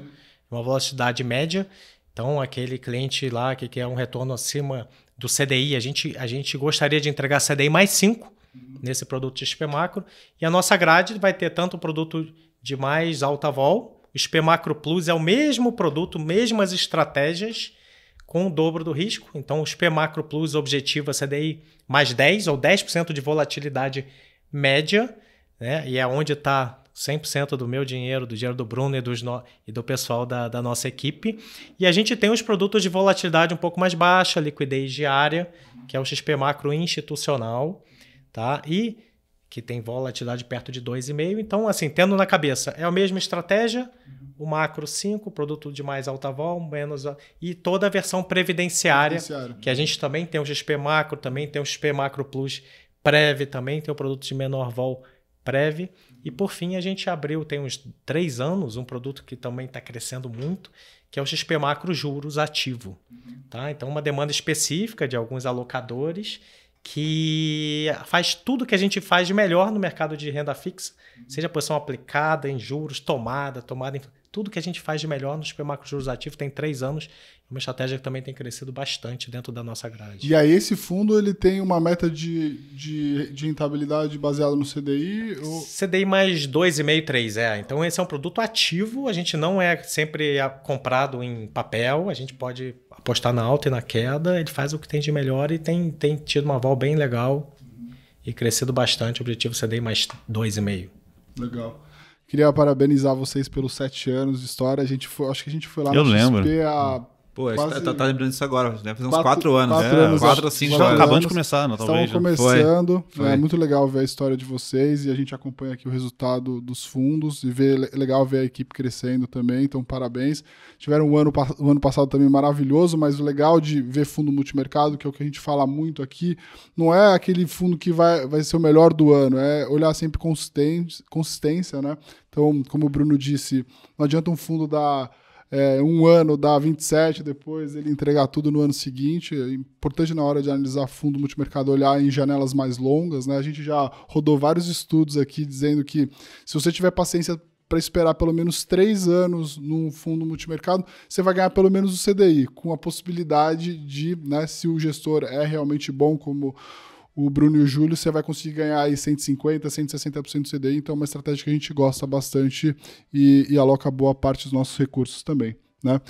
uma volatilidade média. Então, aquele cliente lá que quer um retorno acima do CDI, a gente, a gente gostaria de entregar CDI mais 5 uhum. nesse produto de SP Macro. E a nossa grade vai ter tanto o produto de mais alta vol, o SP Macro Plus é o mesmo produto, mesmas estratégias, com o dobro do risco. Então, o XP Macro Plus objetiva CDI mais 10 ou 10% de volatilidade média, né? E é onde está 100% do meu dinheiro, do dinheiro do Bruno e, dos no... e do pessoal da, da, nossa equipe. E a gente tem os produtos de volatilidade um pouco mais baixa, liquidez diária, que é o XP Macro Institucional, tá? E que tem volatilidade perto de 2,5. Então, assim, tendo na cabeça, é a mesma estratégia, uhum. o macro 5, produto de mais alta vol, menos. e toda a versão previdenciária, que a gente também tem o XP Macro, também tem o XP Macro Plus Prev, também tem o produto de menor vol Prev. E por fim, a gente abriu, tem uns três anos, um produto que também está crescendo muito, que é o XP Macro Juros Ativo. Uhum. Tá? Então, uma demanda específica de alguns alocadores que faz tudo que a gente faz de melhor no mercado de renda fixa, uhum. seja posição aplicada em juros, tomada, tomada em... Tudo que a gente faz de melhor no supermercados juros ativo tem três anos uma estratégia que também tem crescido bastante dentro da nossa grade. E aí esse fundo ele tem uma meta de, de, de rentabilidade baseada no CDI? Ou... CDI mais 2,5, 3, é. Então esse é um produto ativo, a gente não é sempre comprado em papel, a gente pode apostar na alta e na queda, ele faz o que tem de melhor e tem, tem tido uma aval bem legal e crescido bastante, o objetivo CDI mais 2,5. Legal. Queria parabenizar vocês pelos sete anos de história. A gente foi, acho que a gente foi lá Eu no lembro. XP Pô, tá, Quase... tá, tá, lembrando disso agora, né? Faz uns quatro, quatro anos, quatro né? Anos, quatro cinco anos. Acabando de começar, não, né, talvez. Estavam né? começando. Foi. É foi. muito legal ver a história de vocês e a gente acompanha aqui o resultado dos fundos e ver, é legal ver a equipe crescendo também, então parabéns. Tiveram um ano, um ano passado também maravilhoso, mas o legal de ver fundo multimercado, que é o que a gente fala muito aqui, não é aquele fundo que vai, vai ser o melhor do ano, é olhar sempre consistência, consistência, né? Então, como o Bruno disse, não adianta um fundo dar é, um ano dá 27, depois ele entregar tudo no ano seguinte. É importante na hora de analisar fundo multimercado olhar em janelas mais longas. Né? A gente já rodou vários estudos aqui dizendo que se você tiver paciência para esperar pelo menos três anos num fundo multimercado, você vai ganhar pelo menos o CDI, com a possibilidade de, né, se o gestor é realmente bom, como o Bruno e o Júlio, você vai conseguir ganhar aí 150, 160% do CDI, então é uma estratégia que a gente gosta bastante e, e aloca boa parte dos nossos recursos também, né?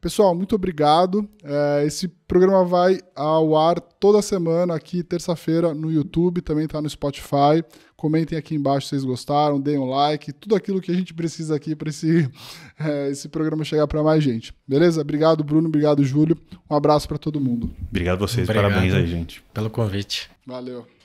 Pessoal, muito obrigado. É, esse programa vai ao ar toda semana, aqui terça-feira, no YouTube, também está no Spotify. Comentem aqui embaixo se vocês gostaram, deem um like, tudo aquilo que a gente precisa aqui para esse, <laughs> é, esse programa chegar para mais gente. Beleza? Obrigado, Bruno. Obrigado, Júlio. Um abraço para todo mundo. Obrigado a vocês. Obrigado Parabéns aí, gente. Pelo convite. Valeu.